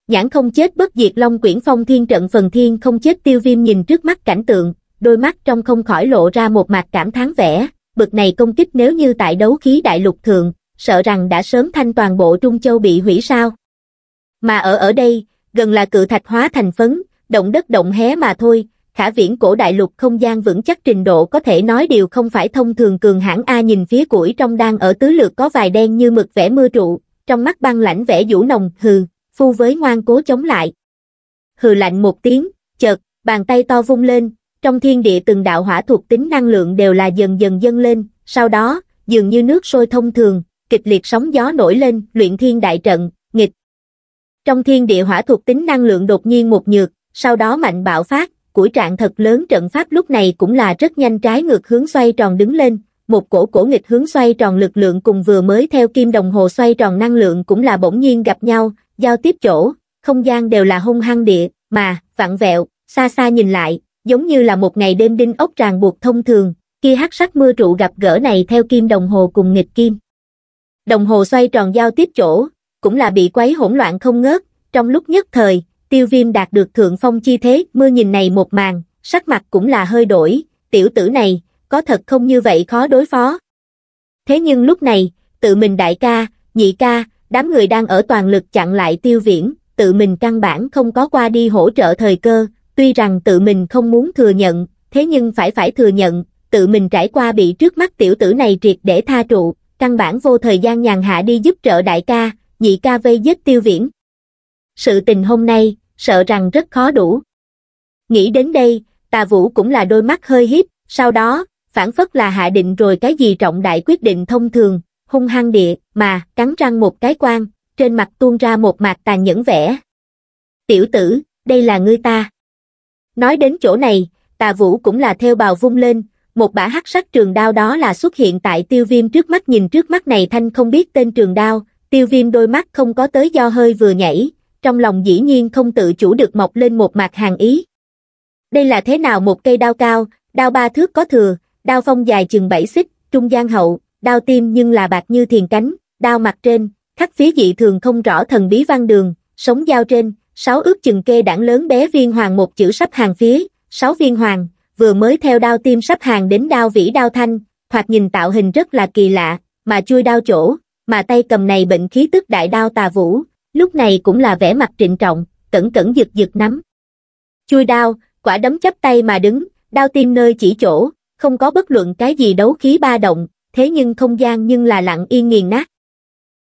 Nhãn không chết bất diệt long quyển phong thiên trận phần thiên không chết tiêu viêm nhìn trước mắt cảnh tượng, đôi mắt trong không khỏi lộ ra một mặt cảm thán vẻ, bực này công kích nếu như tại đấu khí đại lục thượng, sợ rằng đã sớm thanh toàn bộ Trung Châu bị hủy sao. Mà ở ở đây, gần là cự thạch hóa thành phấn, động đất động hé mà thôi, khả viễn cổ đại lục không gian vững chắc trình độ có thể nói điều không phải thông thường cường hãn A nhìn phía củi trong đang ở tứ lược có vài đen như mực vẽ mưa trụ, trong mắt băng lãnh vẽ vũ nồng, hừ, phu với ngoan cố chống lại. Hừ lạnh một tiếng, chợt, bàn tay to vung lên, trong thiên địa từng đạo hỏa thuộc tính năng lượng đều là dần dần dâng lên, sau đó, dường như nước sôi thông thường, kịch liệt sóng gió nổi lên, luyện thiên đại trận, nghịch. Trong thiên địa hỏa thuộc tính năng lượng đột nhiên một nhược, sau đó mạnh bạo phát, của trạng thật lớn trận pháp lúc này cũng là rất nhanh trái ngược hướng xoay tròn đứng lên, một cổ cổ nghịch hướng xoay tròn lực lượng cùng vừa mới theo kim đồng hồ xoay tròn năng lượng cũng là bỗng nhiên gặp nhau, giao tiếp chỗ, không gian đều là hung hăng địa, mà, vặn vẹo, xa xa nhìn lại, giống như là một ngày đêm đinh ốc tràn buộc thông thường, kia hắc sắc mưa trụ gặp gỡ này theo kim đồng hồ cùng nghịch kim. Đồng hồ xoay tròn giao tiếp chỗ, cũng là bị quấy hỗn loạn không ngớt, trong lúc nhất thời, tiêu viêm đạt được thượng phong chi thế, mưa nhìn này một màn, sắc mặt cũng là hơi đổi, tiểu tử này, có thật không như vậy khó đối phó. Thế nhưng lúc này, tự mình đại ca, nhị ca, đám người đang ở toàn lực chặn lại tiêu viễn, tự mình căn bản không có qua đi hỗ trợ thời cơ, tuy rằng tự mình không muốn thừa nhận, thế nhưng phải phải thừa nhận, tự mình trải qua bị trước mắt tiểu tử này triệt để tha trụ, căn bản vô thời gian nhàn hạ đi giúp trợ đại ca, nhị ca vây giết tiêu viễn sự tình hôm nay, sợ rằng rất khó đủ. Nghĩ đến đây, tà vũ cũng là đôi mắt hơi híp, sau đó, phản phất là hạ định rồi cái gì trọng đại quyết định thông thường, hung hăng địa, mà, cắn răng một cái quan, trên mặt tuôn ra một mạc tàn nhẫn vẻ. Tiểu tử, đây là ngươi ta. Nói đến chỗ này, tà vũ cũng là theo bào vung lên, một bả hắc sắc trường đao đó là xuất hiện tại tiêu viêm trước mắt nhìn trước mắt này thanh không biết tên trường đao, tiêu viêm đôi mắt không có tới do hơi vừa nhảy, trong lòng dĩ nhiên không tự chủ được mọc lên một mặt hàng ý. Đây là thế nào một cây đao cao, đao ba thước có thừa, đao phong dài chừng bảy xích, trung gian hậu, đao tim nhưng là bạc như thiền cánh, đao mặt trên, khắc phía dị thường không rõ thần bí văn đường, sống dao trên, sáu ước chừng kê đảng lớn bé viên hoàng một chữ sắp hàng phía, sáu viên hoàng, vừa mới theo đao tim sắp hàng đến đao vĩ đao thanh, hoặc nhìn tạo hình rất là kỳ lạ, mà chui đao chỗ, mà tay cầm này bệnh khí tức đại đao tà vũ, lúc này cũng là vẻ mặt trịnh trọng, cẩn cẩn giật giật nắm. Chui đao, quả đấm chắp tay mà đứng, đao tim nơi chỉ chỗ, không có bất luận cái gì đấu khí ba động, thế nhưng không gian nhưng là lặng yên nghiền nát.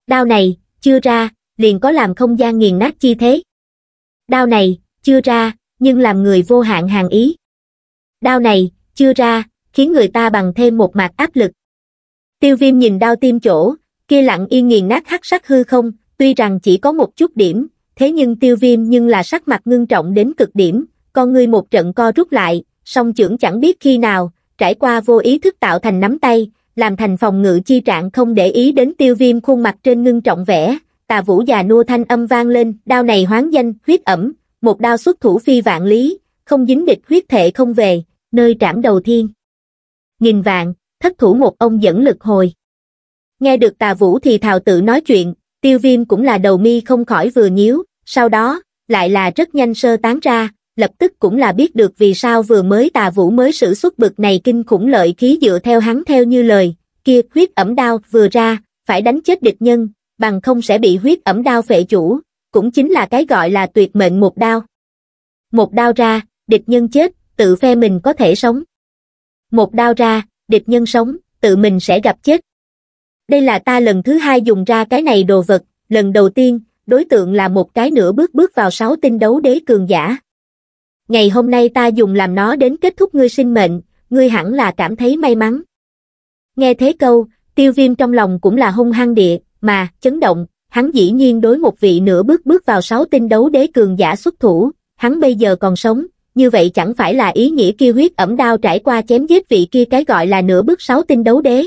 Đao này, chưa ra, liền có làm không gian nghiền nát chi thế. Đao này, chưa ra, nhưng làm người vô hạn hàng ý. Đao này, chưa ra, khiến người ta bằng thêm một mạc áp lực. Tiêu viêm nhìn đao tim chỗ, kia lặng yên nghiền nát hắc sắc hư không, Tuy rằng chỉ có một chút điểm, thế nhưng tiêu viêm nhưng là sắc mặt ngưng trọng đến cực điểm, con ngươi một trận co rút lại, song trưởng chẳng biết khi nào, trải qua vô ý thức tạo thành nắm tay, làm thành phòng ngự chi trạng không để ý đến tiêu viêm khuôn mặt trên ngưng trọng vẻ, tà vũ già nua thanh âm vang lên, đao này hoáng danh, huyết ẩm, một đao xuất thủ phi vạn lý, không dính địch huyết thể không về, nơi trảm đầu thiên. Nghìn vạn, thất thủ một ông dẫn lực hồi. Nghe được tà vũ thì thào tự nói chuyện, tiêu viêm cũng là đầu mi không khỏi vừa nhíu, sau đó, lại là rất nhanh sơ tán ra, lập tức cũng là biết được vì sao vừa mới tà vũ mới sử xuất bực này kinh khủng lợi khí dựa theo hắn theo như lời, kia huyết ẩm đao vừa ra, phải đánh chết địch nhân, bằng không sẽ bị huyết ẩm đao phệ chủ, cũng chính là cái gọi là tuyệt mệnh một đao. Một đao ra, địch nhân chết, tự phe mình có thể sống. Một đao ra, địch nhân sống, tự mình sẽ gặp chết. Đây là ta lần thứ hai dùng ra cái này đồ vật, lần đầu tiên, đối tượng là một cái nửa bước bước vào sáu tinh đấu đế cường giả. Ngày hôm nay ta dùng làm nó đến kết thúc ngươi sinh mệnh, ngươi hẳn là cảm thấy may mắn. Nghe thế câu, tiêu viêm trong lòng cũng là hung hăng địa, mà, chấn động, hắn dĩ nhiên đối một vị nửa bước bước vào sáu tinh đấu đế cường giả xuất thủ, hắn bây giờ còn sống, như vậy chẳng phải là ý nghĩa kia huyết ẩm đao trải qua chém giết vị kia cái gọi là nửa bước sáu tinh đấu đế.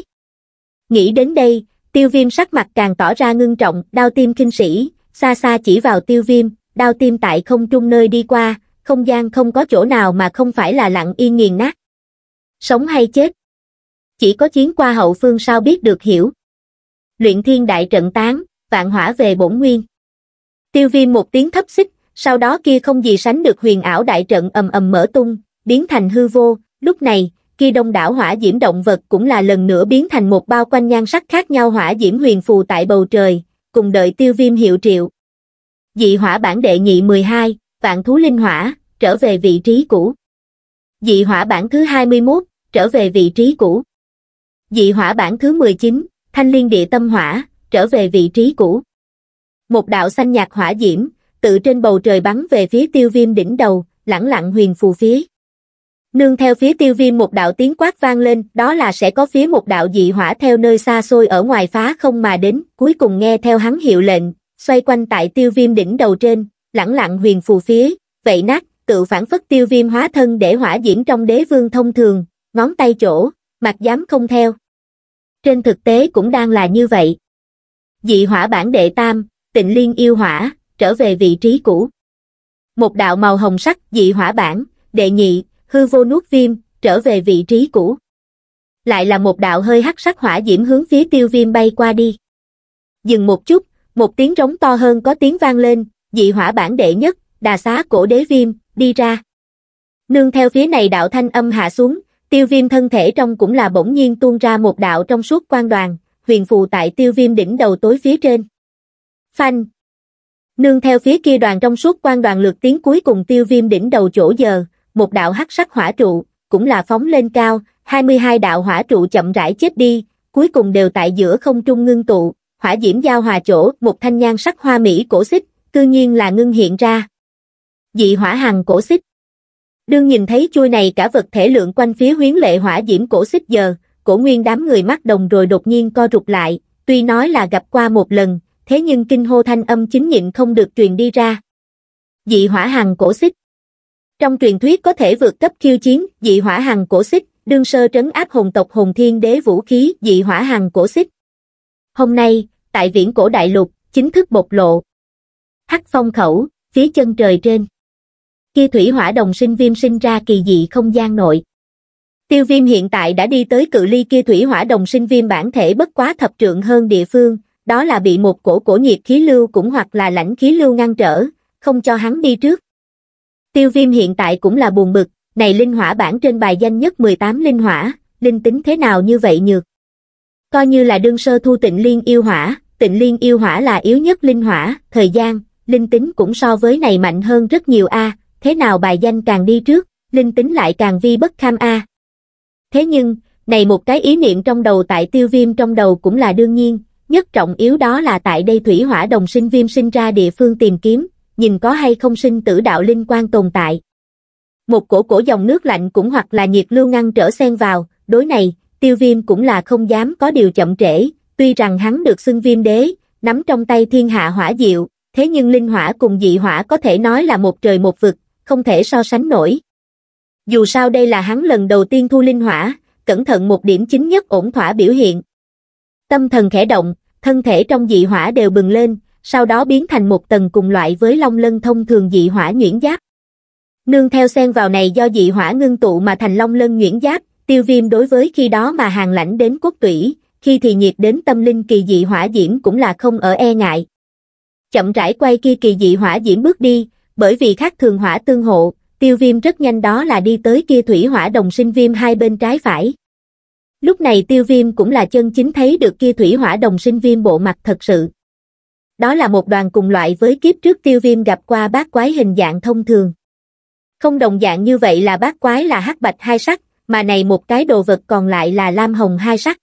Nghĩ đến đây, tiêu viêm sắc mặt càng tỏ ra ngưng trọng, đao tim kinh sĩ, xa xa chỉ vào tiêu viêm, đao tim tại không trung nơi đi qua, không gian không có chỗ nào mà không phải là lặng yên nghiền nát. Sống hay chết? Chỉ có chiến qua hậu phương sao biết được hiểu. Luyện thiên đại trận tán, vạn hỏa về bổn nguyên. Tiêu viêm một tiếng thấp xích, sau đó kia không gì sánh được huyền ảo đại trận ầm ầm mở tung, biến thành hư vô, lúc này, kia đông đảo hỏa diễm động vật cũng là lần nữa biến thành một bao quanh nhan sắc khác nhau hỏa diễm huyền phù tại bầu trời, cùng đợi tiêu viêm hiệu triệu. Dị hỏa bản đệ nhị 12, vạn thú linh hỏa, trở về vị trí cũ. Dị hỏa bản thứ 21, trở về vị trí cũ. Dị hỏa bản thứ 19, thanh liên địa tâm hỏa, trở về vị trí cũ. Một đạo xanh nhạt hỏa diễm, tự trên bầu trời bắn về phía tiêu viêm đỉnh đầu, lẳng lặng huyền phù phía. Nương theo phía tiêu viêm một đạo tiếng quát vang lên, đó là sẽ có phía một đạo dị hỏa theo nơi xa xôi ở ngoài phá không mà đến, cuối cùng nghe theo hắn hiệu lệnh, xoay quanh tại tiêu viêm đỉnh đầu trên, lẳng lặng huyền phù phía, vậy nát, tự phản phất tiêu viêm hóa thân để hỏa diễn trong đế vương thông thường, ngón tay chỗ, mặt dám không theo. Trên thực tế cũng đang là như vậy. Dị hỏa bản đệ tam, tịnh liên yêu hỏa, trở về vị trí cũ. Một đạo màu hồng sắc dị hỏa bản, đệ nhị, hư vô nuốt viêm, trở về vị trí cũ. Lại là một đạo hơi hắc sắc hỏa diễm hướng phía tiêu viêm bay qua đi. Dừng một chút, một tiếng rống to hơn có tiếng vang lên, dị hỏa bản đệ nhất, đà xá cổ đế viêm, đi ra. Nương theo phía này đạo thanh âm hạ xuống, tiêu viêm thân thể trong cũng là bỗng nhiên tuôn ra một đạo trong suốt quan đoàn, huyền phù tại tiêu viêm đỉnh đầu tối phía trên. Phanh. Nương theo phía kia đoàn trong suốt quan đoàn lượt tiếng cuối cùng tiêu viêm đỉnh đầu chỗ giờ, một đạo hắc sắc hỏa trụ, cũng là phóng lên cao, 22 đạo hỏa trụ chậm rãi chết đi, cuối cùng đều tại giữa không trung ngưng tụ, hỏa diễm giao hòa chỗ, một thanh nhan sắc hoa mỹ cổ xích, cư nhiên là ngưng hiện ra. Dị hỏa hằng cổ xích. Đương nhìn thấy chui này cả vật thể lượng quanh phía huyến lệ hỏa diễm cổ xích giờ, cổ nguyên đám người mắt đồng rồi đột nhiên co rụt lại, tuy nói là gặp qua một lần, thế nhưng kinh hô thanh âm chính nhịn không được truyền đi ra. Dị hỏa hằng cổ xích. Trong truyền thuyết có thể vượt cấp khiêu chiến, dị hỏa hằng cổ xích, đương sơ trấn áp hồn tộc hồn thiên đế vũ khí dị hỏa hằng cổ xích. Hôm nay, tại viễn cổ đại lục, chính thức bộc lộ. Hắc phong khẩu, phía chân trời trên. Kia thủy hỏa đồng sinh viêm sinh ra kỳ dị không gian nội. Tiêu viêm hiện tại đã đi tới cự ly kia thủy hỏa đồng sinh viêm bản thể bất quá thập trượng hơn địa phương, đó là bị một cổ cổ nhiệt khí lưu cũng hoặc là lãnh khí lưu ngăn trở, không cho hắn đi trước. Tiêu viêm hiện tại cũng là buồn bực, này linh hỏa bản trên bài danh nhất 18 linh hỏa, linh tính thế nào như vậy nhược. Coi như là đương sơ thu tịnh liên yêu hỏa, tịnh liên yêu hỏa là yếu nhất linh hỏa, thời gian, linh tính cũng so với này mạnh hơn rất nhiều a thế nào bài danh càng đi trước, linh tính lại càng vi bất kham a Thế nhưng, này một cái ý niệm trong đầu tại tiêu viêm trong đầu cũng là đương nhiên, nhất trọng yếu đó là tại đây thủy hỏa đồng sinh viêm sinh ra địa phương tìm kiếm, nhìn có hay không sinh tử đạo linh quan tồn tại. Một cổ cổ dòng nước lạnh cũng hoặc là nhiệt lưu ngăn trở xen vào, đối này, tiêu viêm cũng là không dám có điều chậm trễ, tuy rằng hắn được xưng viêm đế, nắm trong tay thiên hạ hỏa diệu, thế nhưng linh hỏa cùng dị hỏa có thể nói là một trời một vực, không thể so sánh nổi. Dù sao đây là hắn lần đầu tiên thu linh hỏa, cẩn thận một điểm chính nhất ổn thỏa biểu hiện. Tâm thần khẽ động, thân thể trong dị hỏa đều bừng lên, sau đó biến thành một tầng cùng loại với long lân thông thường dị hỏa nhuyễn giáp. Nương theo xen vào này do dị hỏa ngưng tụ mà thành long lân nhuyễn giáp, tiêu viêm đối với khi đó mà hàng lãnh đến quốc tủy, khi thì nhiệt đến tâm linh kỳ dị hỏa diễm cũng là không ở e ngại. Chậm rãi quay kia kỳ dị hỏa diễm bước đi, bởi vì khác thường hỏa tương hộ, tiêu viêm rất nhanh đó là đi tới kia thủy hỏa đồng sinh viêm hai bên trái phải. Lúc này tiêu viêm cũng là chân chính thấy được kia thủy hỏa đồng sinh viêm bộ mặt thật sự. Đó là một đoàn cùng loại với kiếp trước tiêu viêm gặp qua bát quái hình dạng thông thường. Không đồng dạng như vậy là bát quái là hắc bạch hai sắc, mà này một cái đồ vật còn lại là lam hồng hai sắc.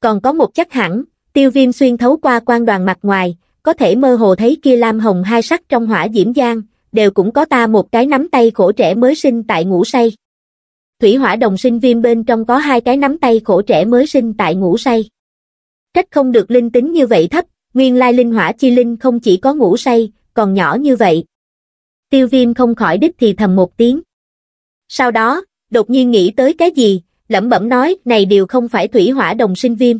Còn có một chắc hẳn, tiêu viêm xuyên thấu qua quan đoàn mặt ngoài, có thể mơ hồ thấy kia lam hồng hai sắc trong hỏa diễm giang, đều cũng có ta một cái nắm tay khổ trẻ mới sinh tại ngủ say. Thủy hỏa đồng sinh viêm bên trong có hai cái nắm tay khổ trẻ mới sinh tại ngủ say. cách không được linh tính như vậy thấp, Nguyên lai linh hỏa chi linh không chỉ có ngủ say, còn nhỏ như vậy. Tiêu viêm không khỏi đích thì thầm một tiếng. Sau đó, đột nhiên nghĩ tới cái gì, lẩm bẩm nói này đều không phải thủy hỏa đồng sinh viêm.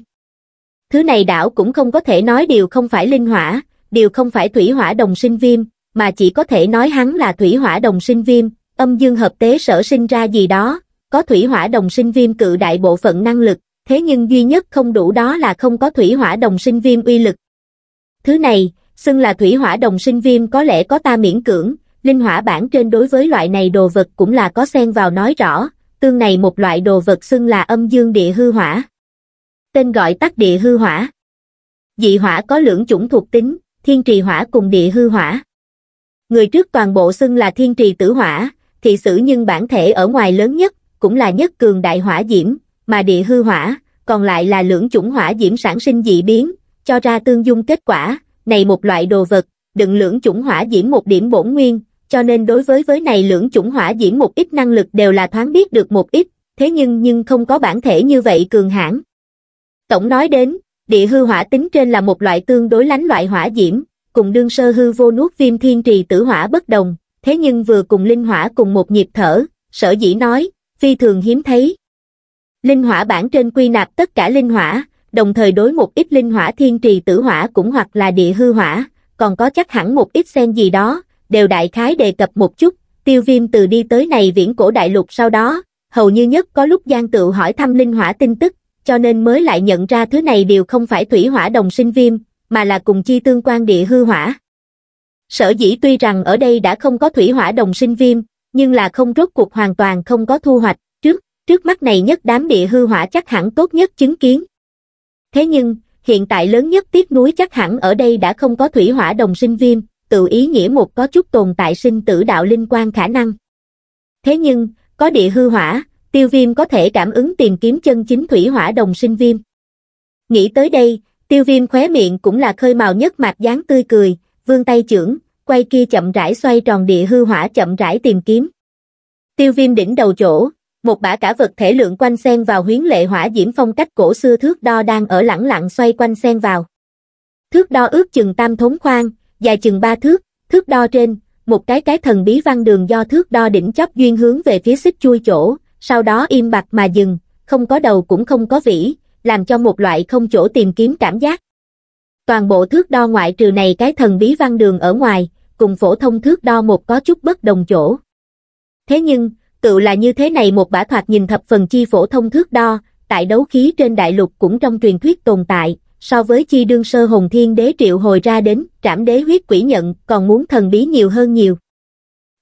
Thứ này đảo cũng không có thể nói điều không phải linh hỏa, điều không phải thủy hỏa đồng sinh viêm, mà chỉ có thể nói hắn là thủy hỏa đồng sinh viêm, âm dương hợp tế sở sinh ra gì đó, có thủy hỏa đồng sinh viêm cự đại bộ phận năng lực, thế nhưng duy nhất không đủ đó là không có thủy hỏa đồng sinh viêm uy lực, Thứ này, xưng là thủy hỏa đồng sinh viêm có lẽ có ta miễn cưỡng, linh hỏa bản trên đối với loại này đồ vật cũng là có xen vào nói rõ, tương này một loại đồ vật xưng là âm dương địa hư hỏa. Tên gọi tắt địa hư hỏa. Dị hỏa có lưỡng chủng thuộc tính, thiên trì hỏa cùng địa hư hỏa. Người trước toàn bộ xưng là thiên trì tử hỏa, thị sử nhưng bản thể ở ngoài lớn nhất, cũng là nhất cường đại hỏa diễm, mà địa hư hỏa, còn lại là lưỡng chủng hỏa diễm sản sinh dị biến, cho ra tương dung kết quả, này một loại đồ vật, đựng lưỡng chủng hỏa diễm một điểm bổn nguyên, cho nên đối với với này lưỡng chủng hỏa diễm một ít năng lực đều là thoáng biết được một ít, thế nhưng nhưng không có bản thể như vậy cường hãn. Tổng nói đến, địa hư hỏa tính trên là một loại tương đối lánh loại hỏa diễm, cùng đương sơ hư vô nuốt viêm thiên trì tử hỏa bất đồng, thế nhưng vừa cùng linh hỏa cùng một nhịp thở, sở dĩ nói, phi thường hiếm thấy. Linh hỏa bản trên quy nạp tất cả linh hỏa, đồng thời đối một ít linh hỏa thiên trì tử hỏa cũng hoặc là địa hư hỏa, còn có chắc hẳn một ít sen gì đó, đều đại khái đề cập một chút, tiêu viêm từ đi tới này viễn cổ đại lục sau đó, hầu như nhất có lúc gian Tự hỏi thăm linh hỏa tin tức, cho nên mới lại nhận ra thứ này đều không phải thủy hỏa đồng sinh viêm, mà là cùng chi tương quan địa hư hỏa. Sở dĩ tuy rằng ở đây đã không có thủy hỏa đồng sinh viêm, nhưng là không rốt cuộc hoàn toàn không có thu hoạch, trước, trước mắt này nhất đám địa hư hỏa chắc hẳn tốt nhất chứng kiến, Thế nhưng, hiện tại lớn nhất tiếc núi chắc hẳn ở đây đã không có thủy hỏa đồng sinh viêm, tự ý nghĩa một có chút tồn tại sinh tử đạo linh quan khả năng. Thế nhưng, có địa hư hỏa, tiêu viêm có thể cảm ứng tìm kiếm chân chính thủy hỏa đồng sinh viêm. Nghĩ tới đây, tiêu viêm khóe miệng cũng là khơi màu nhất mặt dáng tươi cười, vương tay trưởng, quay kia chậm rãi xoay tròn địa hư hỏa chậm rãi tìm kiếm. Tiêu viêm đỉnh đầu chỗ, một bả cả vật thể lượng quanh sen vào huyến lệ hỏa diễm phong cách cổ xưa thước đo đang ở lẳng lặng xoay quanh sen vào. Thước đo ước chừng tam thốn khoang, dài chừng ba thước, thước đo trên, một cái cái thần bí văn đường do thước đo đỉnh chóp duyên hướng về phía xích chui chỗ, sau đó im bặt mà dừng, không có đầu cũng không có vĩ, làm cho một loại không chỗ tìm kiếm cảm giác. Toàn bộ thước đo ngoại trừ này cái thần bí văn đường ở ngoài, cùng phổ thông thước đo một có chút bất đồng chỗ. Thế nhưng, cựu là như thế này một bả thoạt nhìn thập phần chi phổ thông thước đo, tại đấu khí trên đại lục cũng trong truyền thuyết tồn tại, so với chi đương sơ hồn thiên đế triệu hồi ra đến, trảm đế huyết quỷ nhận, còn muốn thần bí nhiều hơn nhiều.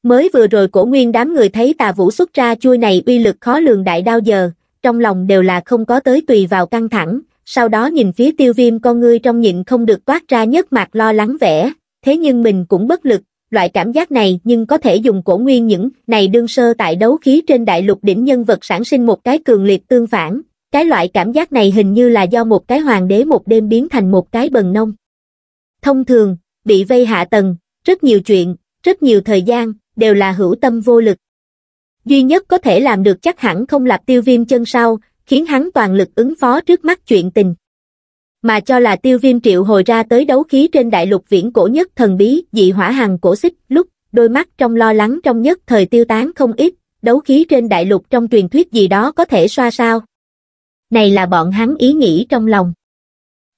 Mới vừa rồi cổ nguyên đám người thấy tà vũ xuất ra chui này uy lực khó lường đại đao giờ, trong lòng đều là không có tới tùy vào căng thẳng, sau đó nhìn phía tiêu viêm con ngươi trong nhịn không được toát ra nhất mặt lo lắng vẻ, thế nhưng mình cũng bất lực, loại cảm giác này nhưng có thể dùng cổ nguyên những này đương sơ tại đấu khí trên đại lục đỉnh nhân vật sản sinh một cái cường liệt tương phản. Cái loại cảm giác này hình như là do một cái hoàng đế một đêm biến thành một cái bần nông. Thông thường, bị vây hạ tầng, rất nhiều chuyện, rất nhiều thời gian, đều là hữu tâm vô lực. Duy nhất có thể làm được chắc hẳn không lạp tiêu viêm chân sau, khiến hắn toàn lực ứng phó trước mắt chuyện tình mà cho là tiêu viêm triệu hồi ra tới đấu khí trên đại lục viễn cổ nhất thần bí dị hỏa hằng cổ xích lúc, đôi mắt trong lo lắng trong nhất thời tiêu tán không ít, đấu khí trên đại lục trong truyền thuyết gì đó có thể xoa sao. Này là bọn hắn ý nghĩ trong lòng.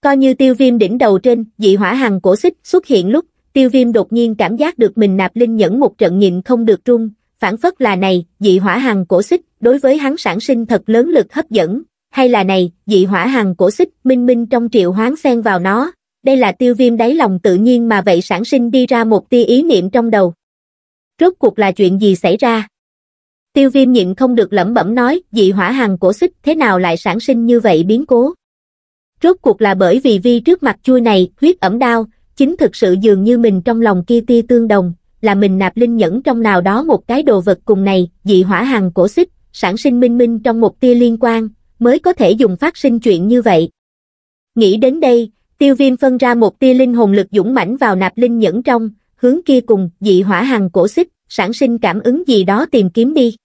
Coi như tiêu viêm đỉnh đầu trên, dị hỏa hằng cổ xích xuất hiện lúc, tiêu viêm đột nhiên cảm giác được mình nạp linh nhẫn một trận nhịn không được trung phản phất là này, dị hỏa hằng cổ xích, đối với hắn sản sinh thật lớn lực hấp dẫn, hay là này, dị hỏa hằng cổ xích minh minh trong triệu hoán xen vào nó, đây là tiêu viêm đáy lòng tự nhiên mà vậy sản sinh đi ra một tia ý niệm trong đầu. Rốt cuộc là chuyện gì xảy ra? Tiêu viêm nhịn không được lẩm bẩm nói, dị hỏa hằng cổ xích thế nào lại sản sinh như vậy biến cố? Rốt cuộc là bởi vì vi trước mặt chui này, huyết ẩm đau, chính thực sự dường như mình trong lòng kia tia tương đồng, là mình nạp linh nhẫn trong nào đó một cái đồ vật cùng này, dị hỏa hằng cổ xích, sản sinh minh minh trong một tia liên quan, mới có thể dùng phát sinh chuyện như vậy. Nghĩ đến đây, tiêu viêm phân ra một tia linh hồn lực dũng mãnh vào nạp linh nhẫn trong, hướng kia cùng dị hỏa hằng cổ xích, sản sinh cảm ứng gì đó tìm kiếm đi.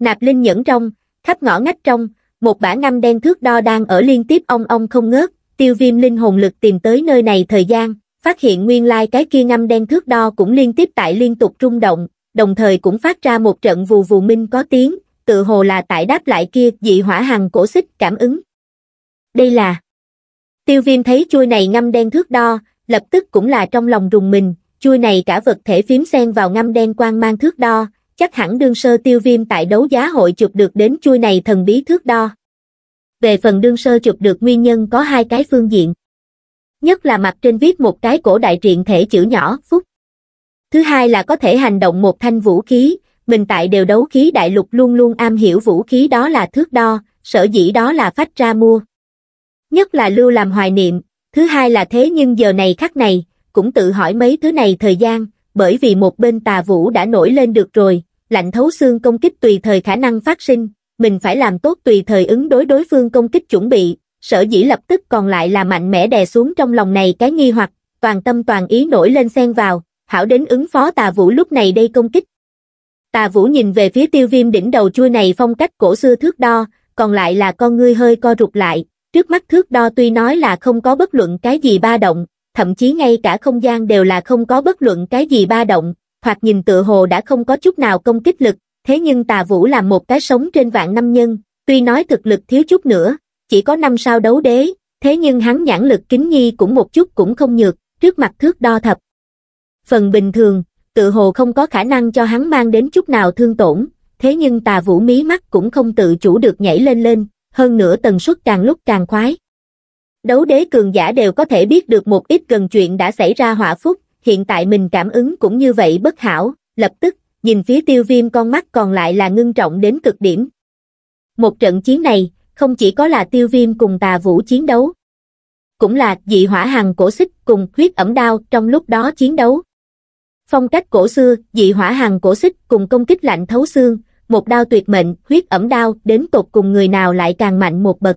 Nạp linh nhẫn trong, khắp ngõ ngách trong, một bả ngâm đen thước đo đang ở liên tiếp ong ong không ngớt, tiêu viêm linh hồn lực tìm tới nơi này thời gian, phát hiện nguyên lai cái kia ngâm đen thước đo cũng liên tiếp tại liên tục rung động, đồng thời cũng phát ra một trận vù vù minh có tiếng, tự hồ là tại đáp lại kia dị hỏa hằng cổ xích cảm ứng. Đây là... Tiêu viêm thấy chui này ngâm đen thước đo, lập tức cũng là trong lòng rùng mình, chui này cả vật thể phím xen vào ngâm đen quang mang thước đo, chắc hẳn đương sơ tiêu viêm tại đấu giá hội chụp được đến chui này thần bí thước đo. Về phần đương sơ chụp được nguyên nhân có hai cái phương diện. Nhất là mặt trên viết một cái cổ đại truyện thể chữ nhỏ, phúc. Thứ hai là có thể hành động một thanh vũ khí, mình tại đều đấu khí đại lục luôn luôn am hiểu vũ khí đó là thước đo, sở dĩ đó là phách ra mua. Nhất là lưu làm hoài niệm, thứ hai là thế nhưng giờ này khắc này, cũng tự hỏi mấy thứ này thời gian, bởi vì một bên tà vũ đã nổi lên được rồi, lạnh thấu xương công kích tùy thời khả năng phát sinh, mình phải làm tốt tùy thời ứng đối đối phương công kích chuẩn bị, sở dĩ lập tức còn lại là mạnh mẽ đè xuống trong lòng này cái nghi hoặc, toàn tâm toàn ý nổi lên xen vào, hảo đến ứng phó tà vũ lúc này đây công kích, Tà Vũ nhìn về phía tiêu viêm đỉnh đầu chui này phong cách cổ xưa thước đo, còn lại là con ngươi hơi co rụt lại, trước mắt thước đo tuy nói là không có bất luận cái gì ba động, thậm chí ngay cả không gian đều là không có bất luận cái gì ba động, hoặc nhìn tựa hồ đã không có chút nào công kích lực, thế nhưng tà vũ là một cái sống trên vạn năm nhân, tuy nói thực lực thiếu chút nữa, chỉ có năm sao đấu đế, thế nhưng hắn nhãn lực kính nhi cũng một chút cũng không nhược, trước mặt thước đo thập. Phần bình thường, tự hồ không có khả năng cho hắn mang đến chút nào thương tổn, thế nhưng tà vũ mí mắt cũng không tự chủ được nhảy lên lên, hơn nữa tần suất càng lúc càng khoái. Đấu đế cường giả đều có thể biết được một ít gần chuyện đã xảy ra hỏa phúc, hiện tại mình cảm ứng cũng như vậy bất hảo, lập tức, nhìn phía tiêu viêm con mắt còn lại là ngưng trọng đến cực điểm. Một trận chiến này, không chỉ có là tiêu viêm cùng tà vũ chiến đấu, cũng là dị hỏa hằng cổ xích cùng huyết ẩm đao trong lúc đó chiến đấu. Phong cách cổ xưa, dị hỏa hàng cổ xích cùng công kích lạnh thấu xương, một đao tuyệt mệnh, huyết ẩm đao, đến tột cùng người nào lại càng mạnh một bậc.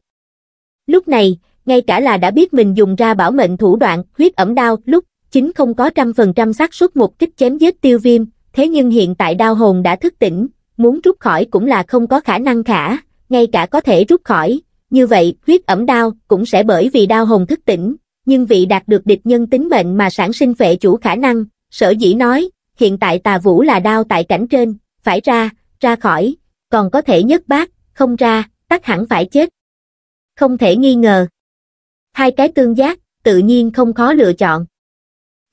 Lúc này, ngay cả là đã biết mình dùng ra bảo mệnh thủ đoạn, huyết ẩm đao, lúc chính không có trăm phần trăm xác suất một kích chém giết tiêu viêm, thế nhưng hiện tại đao hồn đã thức tỉnh, muốn rút khỏi cũng là không có khả năng khả, ngay cả có thể rút khỏi, như vậy huyết ẩm đao cũng sẽ bởi vì đao hồn thức tỉnh, nhưng vị đạt được địch nhân tính mệnh mà sản sinh vệ chủ khả năng, Sở dĩ nói, hiện tại tà vũ là đao tại cảnh trên, phải ra, ra khỏi, còn có thể nhất bác, không ra, tắc hẳn phải chết. Không thể nghi ngờ. Hai cái tương giác, tự nhiên không khó lựa chọn.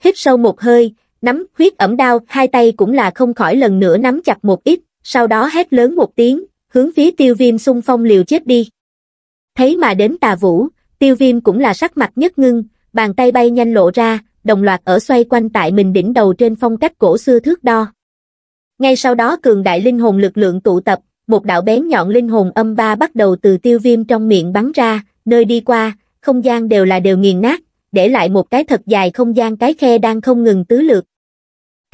Hít sâu một hơi, nắm huyết ẩm đao, hai tay cũng là không khỏi lần nữa nắm chặt một ít, sau đó hét lớn một tiếng, hướng phía tiêu viêm xung phong liều chết đi. Thấy mà đến tà vũ, tiêu viêm cũng là sắc mặt nhất ngưng, bàn tay bay nhanh lộ ra, đồng loạt ở xoay quanh tại mình đỉnh đầu trên phong cách cổ xưa thước đo. Ngay sau đó cường đại linh hồn lực lượng tụ tập, một đạo bén nhọn linh hồn âm ba bắt đầu từ tiêu viêm trong miệng bắn ra, nơi đi qua, không gian đều là đều nghiền nát, để lại một cái thật dài không gian cái khe đang không ngừng tứ lượt.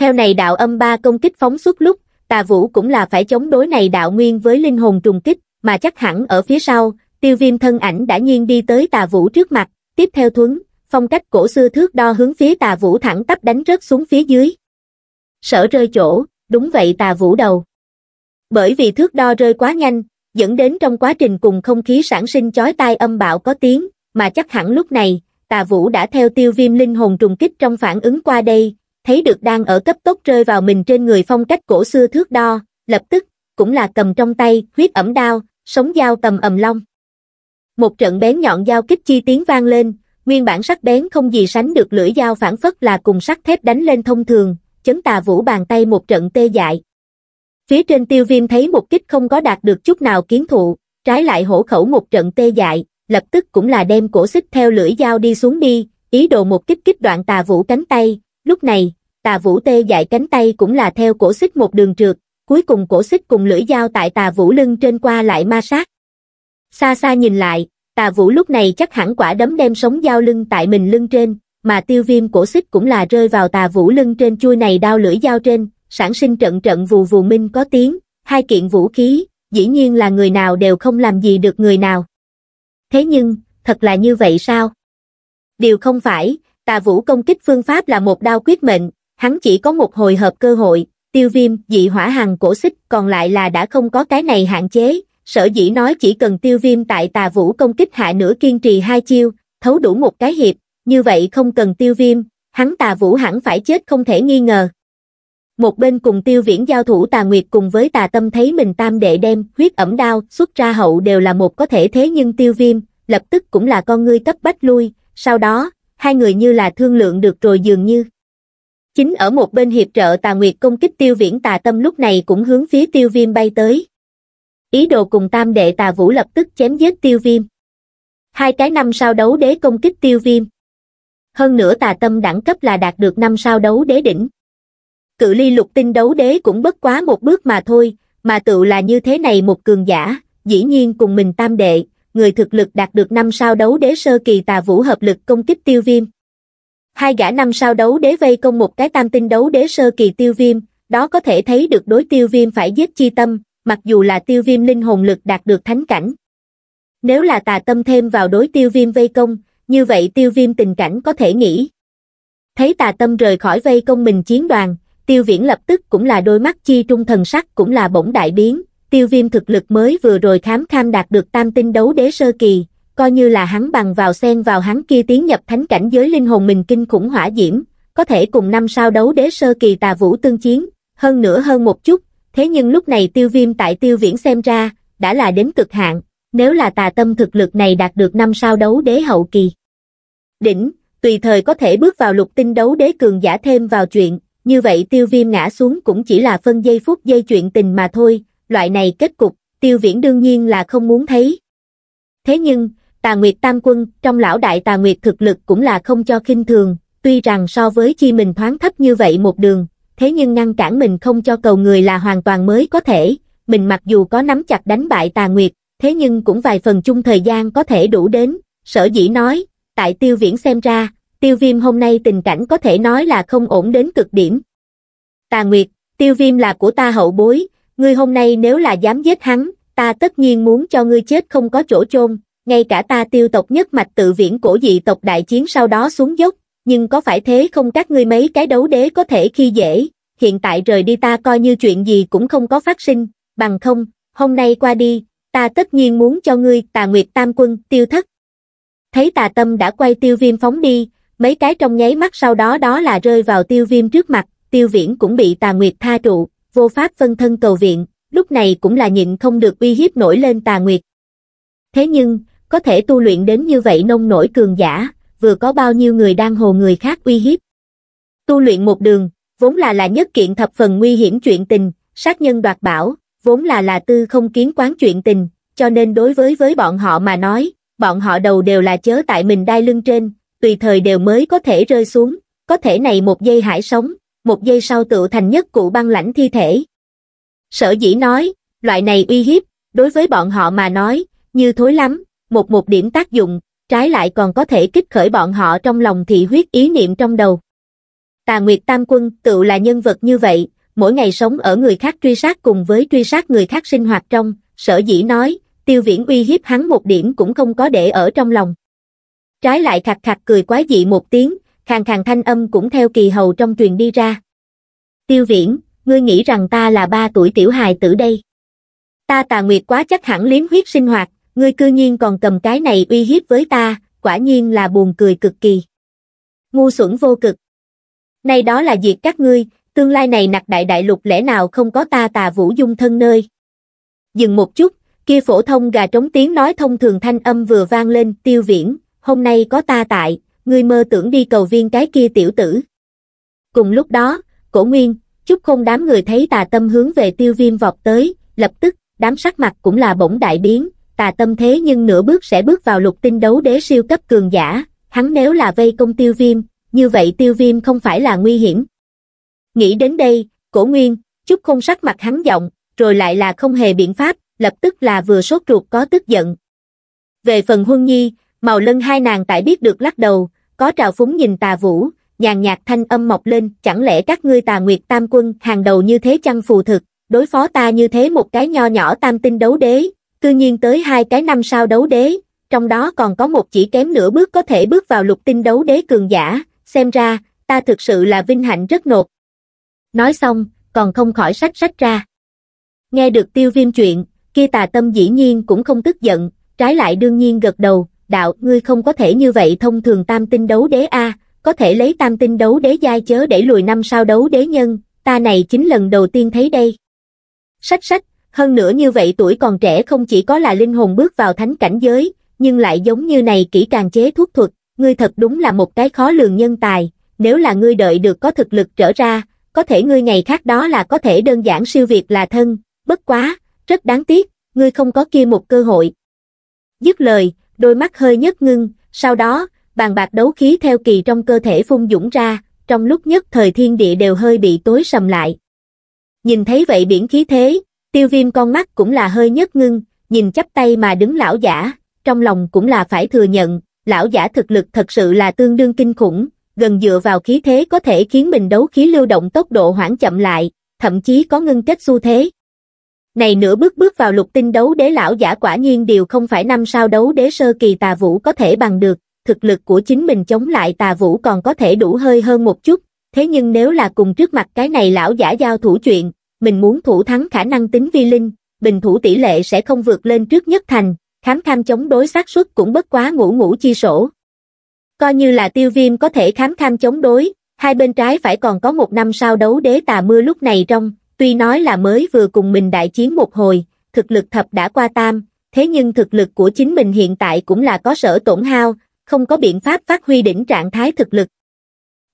Theo này đạo âm ba công kích phóng suốt lúc, tà vũ cũng là phải chống đối này đạo nguyên với linh hồn trùng kích, mà chắc hẳn ở phía sau, tiêu viêm thân ảnh đã nhiên đi tới tà vũ trước mặt, tiếp theo thuấn, phong cách cổ xưa thước đo hướng phía tà vũ thẳng tắp đánh rớt xuống phía dưới. Sở rơi chỗ, đúng vậy tà vũ đầu. Bởi vì thước đo rơi quá nhanh, dẫn đến trong quá trình cùng không khí sản sinh chói tai âm bạo có tiếng, mà chắc hẳn lúc này, tà vũ đã theo tiêu viêm linh hồn trùng kích trong phản ứng qua đây, thấy được đang ở cấp tốc rơi vào mình trên người phong cách cổ xưa thước đo, lập tức, cũng là cầm trong tay, huyết ẩm đao, sống dao tầm ầm long. Một trận bén nhọn dao kích chi tiếng vang lên, nguyên bản sắc bén không gì sánh được lưỡi dao phản phất là cùng sắt thép đánh lên thông thường, chấn tà vũ bàn tay một trận tê dại. Phía trên tiêu viêm thấy một kích không có đạt được chút nào kiến thụ, trái lại hổ khẩu một trận tê dại, lập tức cũng là đem cổ xích theo lưỡi dao đi xuống đi, ý đồ một kích kích đoạn tà vũ cánh tay, lúc này, tà vũ tê dại cánh tay cũng là theo cổ xích một đường trượt, cuối cùng cổ xích cùng lưỡi dao tại tà vũ lưng trên qua lại ma sát. Xa xa nhìn lại, Tà vũ lúc này chắc hẳn quả đấm đem sống dao lưng tại mình lưng trên, mà tiêu viêm cổ xích cũng là rơi vào tà vũ lưng trên chui này đao lưỡi dao trên, sản sinh trận trận vù vù minh có tiếng, hai kiện vũ khí, dĩ nhiên là người nào đều không làm gì được người nào. Thế nhưng, thật là như vậy sao? Điều không phải, tà vũ công kích phương pháp là một đao quyết mệnh, hắn chỉ có một hồi hợp cơ hội, tiêu viêm, dị hỏa hằng cổ xích còn lại là đã không có cái này hạn chế, sở dĩ nói chỉ cần tiêu viêm tại tà vũ công kích hạ nửa kiên trì hai chiêu, thấu đủ một cái hiệp, như vậy không cần tiêu viêm, hắn tà vũ hẳn phải chết không thể nghi ngờ. Một bên cùng tiêu viễn giao thủ tà nguyệt cùng với tà tâm thấy mình tam đệ đem huyết ẩm đao xuất ra hậu đều là một có thể thế nhưng tiêu viêm, lập tức cũng là con ngươi cấp bách lui, sau đó, hai người như là thương lượng được rồi dường như. Chính ở một bên hiệp trợ tà nguyệt công kích tiêu viễn tà tâm lúc này cũng hướng phía tiêu viêm bay tới ý đồ cùng tam đệ tà vũ lập tức chém giết tiêu viêm. Hai cái năm sao đấu đế công kích tiêu viêm. Hơn nữa tà tâm đẳng cấp là đạt được năm sao đấu đế đỉnh. Cự ly lục tinh đấu đế cũng bất quá một bước mà thôi, mà tự là như thế này một cường giả, dĩ nhiên cùng mình tam đệ, người thực lực đạt được năm sao đấu đế sơ kỳ tà vũ hợp lực công kích tiêu viêm. Hai gã năm sao đấu đế vây công một cái tam tinh đấu đế sơ kỳ tiêu viêm, đó có thể thấy được đối tiêu viêm phải giết chi tâm, mặc dù là tiêu viêm linh hồn lực đạt được thánh cảnh. Nếu là tà tâm thêm vào đối tiêu viêm vây công, như vậy tiêu viêm tình cảnh có thể nghĩ. Thấy tà tâm rời khỏi vây công mình chiến đoàn, tiêu viễn lập tức cũng là đôi mắt chi trung thần sắc cũng là bỗng đại biến, tiêu viêm thực lực mới vừa rồi khám kham đạt được tam tinh đấu đế sơ kỳ, coi như là hắn bằng vào sen vào hắn kia tiến nhập thánh cảnh giới linh hồn mình kinh khủng hỏa diễm, có thể cùng năm sao đấu đế sơ kỳ tà vũ tương chiến, hơn nữa hơn một chút, Thế nhưng lúc này tiêu viêm tại tiêu viễn xem ra, đã là đến cực hạn, nếu là tà tâm thực lực này đạt được năm sao đấu đế hậu kỳ. Đỉnh, tùy thời có thể bước vào lục tinh đấu đế cường giả thêm vào chuyện, như vậy tiêu viêm ngã xuống cũng chỉ là phân giây phút giây chuyện tình mà thôi, loại này kết cục, tiêu viễn đương nhiên là không muốn thấy. Thế nhưng, tà nguyệt tam quân, trong lão đại tà nguyệt thực lực cũng là không cho khinh thường, tuy rằng so với chi mình thoáng thấp như vậy một đường, thế nhưng ngăn cản mình không cho cầu người là hoàn toàn mới có thể, mình mặc dù có nắm chặt đánh bại tà nguyệt, thế nhưng cũng vài phần chung thời gian có thể đủ đến, sở dĩ nói, tại tiêu viễn xem ra, tiêu viêm hôm nay tình cảnh có thể nói là không ổn đến cực điểm. Tà nguyệt, tiêu viêm là của ta hậu bối, ngươi hôm nay nếu là dám giết hắn, ta tất nhiên muốn cho ngươi chết không có chỗ chôn, ngay cả ta tiêu tộc nhất mạch tự viễn cổ dị tộc đại chiến sau đó xuống dốc, nhưng có phải thế không các ngươi mấy cái đấu đế có thể khi dễ, hiện tại rời đi ta coi như chuyện gì cũng không có phát sinh, bằng không, hôm nay qua đi, ta tất nhiên muốn cho ngươi tà nguyệt tam quân tiêu thất. Thấy tà tâm đã quay tiêu viêm phóng đi, mấy cái trong nháy mắt sau đó đó là rơi vào tiêu viêm trước mặt, tiêu viễn cũng bị tà nguyệt tha trụ, vô pháp phân thân cầu viện, lúc này cũng là nhịn không được uy hiếp nổi lên tà nguyệt. Thế nhưng, có thể tu luyện đến như vậy nông nổi cường giả, vừa có bao nhiêu người đang hồ người khác uy hiếp. Tu luyện một đường, vốn là là nhất kiện thập phần nguy hiểm chuyện tình, sát nhân đoạt bảo, vốn là là tư không kiến quán chuyện tình, cho nên đối với với bọn họ mà nói, bọn họ đầu đều là chớ tại mình đai lưng trên, tùy thời đều mới có thể rơi xuống, có thể này một giây hải sống, một giây sau tự thành nhất cụ băng lãnh thi thể. Sở dĩ nói, loại này uy hiếp, đối với bọn họ mà nói, như thối lắm, một một điểm tác dụng, trái lại còn có thể kích khởi bọn họ trong lòng thị huyết ý niệm trong đầu. Tà Nguyệt Tam Quân tự là nhân vật như vậy, mỗi ngày sống ở người khác truy sát cùng với truy sát người khác sinh hoạt trong, sở dĩ nói, tiêu viễn uy hiếp hắn một điểm cũng không có để ở trong lòng. Trái lại khạc khạc cười quái dị một tiếng, khàn khàn thanh âm cũng theo kỳ hầu trong truyền đi ra. Tiêu viễn, ngươi nghĩ rằng ta là ba tuổi tiểu hài tử đây. Ta tà nguyệt quá chắc hẳn liếm huyết sinh hoạt, ngươi cư nhiên còn cầm cái này uy hiếp với ta, quả nhiên là buồn cười cực kỳ. Ngu xuẩn vô cực. này đó là diệt các ngươi, tương lai này nặc đại đại lục lẽ nào không có ta tà vũ dung thân nơi. Dừng một chút, kia phổ thông gà trống tiếng nói thông thường thanh âm vừa vang lên, tiêu viễn, hôm nay có ta tại, ngươi mơ tưởng đi cầu viên cái kia tiểu tử. Cùng lúc đó, cổ nguyên, chút không đám người thấy tà tâm hướng về tiêu viêm vọt tới, lập tức, đám sắc mặt cũng là bỗng đại biến, tà tâm thế nhưng nửa bước sẽ bước vào lục tinh đấu đế siêu cấp cường giả, hắn nếu là vây công tiêu viêm, như vậy tiêu viêm không phải là nguy hiểm. Nghĩ đến đây, cổ nguyên, chút không sắc mặt hắn giọng, rồi lại là không hề biện pháp, lập tức là vừa sốt ruột có tức giận. Về phần huân nhi, màu lân hai nàng tại biết được lắc đầu, có trào phúng nhìn tà vũ, nhàn nhạt thanh âm mọc lên, chẳng lẽ các ngươi tà nguyệt tam quân hàng đầu như thế chăng phù thực, đối phó ta như thế một cái nho nhỏ tam tinh đấu đế, Cư nhiên tới hai cái năm sao đấu đế, trong đó còn có một chỉ kém nửa bước có thể bước vào lục tinh đấu đế cường giả, xem ra, ta thực sự là vinh hạnh rất nột. Nói xong, còn không khỏi sách sách ra. Nghe được tiêu viêm chuyện, kia tà tâm dĩ nhiên cũng không tức giận, trái lại đương nhiên gật đầu, đạo ngươi không có thể như vậy thông thường tam tinh đấu đế A, có thể lấy tam tinh đấu đế giai chớ để lùi năm sao đấu đế nhân, ta này chính lần đầu tiên thấy đây. Sách sách, hơn nữa như vậy tuổi còn trẻ không chỉ có là linh hồn bước vào thánh cảnh giới, nhưng lại giống như này kỹ càng chế thuốc thuật, ngươi thật đúng là một cái khó lường nhân tài, nếu là ngươi đợi được có thực lực trở ra, có thể ngươi ngày khác đó là có thể đơn giản siêu việt là thân, bất quá, rất đáng tiếc, ngươi không có kia một cơ hội. Dứt lời, đôi mắt hơi nhất ngưng, sau đó, bàn bạc đấu khí theo kỳ trong cơ thể phun dũng ra, trong lúc nhất thời thiên địa đều hơi bị tối sầm lại. Nhìn thấy vậy biển khí thế, Tiêu viêm con mắt cũng là hơi nhất ngưng, nhìn chắp tay mà đứng lão giả, trong lòng cũng là phải thừa nhận, lão giả thực lực thật sự là tương đương kinh khủng, gần dựa vào khí thế có thể khiến mình đấu khí lưu động tốc độ hoãn chậm lại, thậm chí có ngưng kết xu thế. Này nửa bước bước vào lục tinh đấu đế lão giả quả nhiên đều không phải năm sao đấu đế sơ kỳ tà vũ có thể bằng được, thực lực của chính mình chống lại tà vũ còn có thể đủ hơi hơn một chút, thế nhưng nếu là cùng trước mặt cái này lão giả giao thủ chuyện, mình muốn thủ thắng khả năng tính vi linh, bình thủ tỷ lệ sẽ không vượt lên trước nhất thành, khám kham chống đối xác suất cũng bất quá ngủ ngủ chi sổ. Coi như là tiêu viêm có thể khám kham chống đối, hai bên trái phải còn có một năm sau đấu đế tà mưa lúc này trong, tuy nói là mới vừa cùng mình đại chiến một hồi, thực lực thập đã qua tam, thế nhưng thực lực của chính mình hiện tại cũng là có sở tổn hao, không có biện pháp phát huy đỉnh trạng thái thực lực.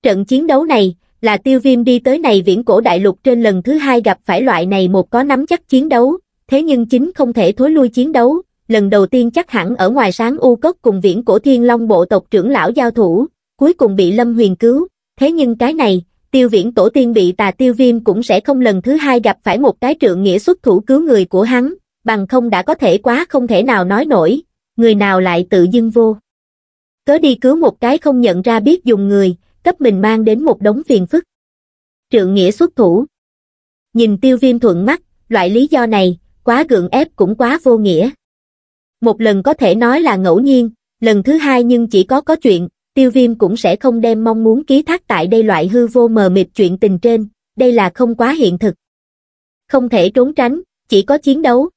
Trận chiến đấu này, là tiêu viêm đi tới này viễn cổ đại lục trên lần thứ hai gặp phải loại này một có nắm chắc chiến đấu, thế nhưng chính không thể thối lui chiến đấu, lần đầu tiên chắc hẳn ở ngoài sáng u cốc cùng viễn cổ thiên long bộ tộc trưởng lão giao thủ, cuối cùng bị lâm huyền cứu, thế nhưng cái này, tiêu viễn tổ tiên bị tà tiêu viêm cũng sẽ không lần thứ hai gặp phải một cái trượng nghĩa xuất thủ cứu người của hắn, bằng không đã có thể quá không thể nào nói nổi, người nào lại tự dưng vô. Cớ đi cứu một cái không nhận ra biết dùng người, cấp mình mang đến một đống phiền phức. Trượng Nghĩa xuất thủ. Nhìn tiêu viêm thuận mắt, loại lý do này, quá gượng ép cũng quá vô nghĩa. Một lần có thể nói là ngẫu nhiên, lần thứ hai nhưng chỉ có có chuyện, tiêu viêm cũng sẽ không đem mong muốn ký thác tại đây loại hư vô mờ mịt chuyện tình trên, đây là không quá hiện thực. Không thể trốn tránh, chỉ có chiến đấu.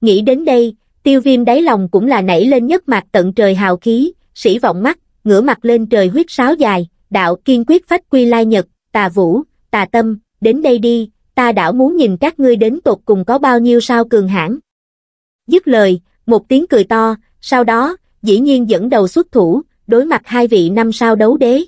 Nghĩ đến đây, tiêu viêm đáy lòng cũng là nảy lên nhất mặt tận trời hào khí, sĩ vọng mắt, ngửa mặt lên trời huyết sáo dài, đạo kiên quyết phách quy lai nhật, tà vũ, tà tâm, đến đây đi, ta đảo muốn nhìn các ngươi đến tột cùng có bao nhiêu sao cường hãn. Dứt lời, một tiếng cười to, sau đó, dĩ nhiên dẫn đầu xuất thủ, đối mặt hai vị năm sao đấu đế.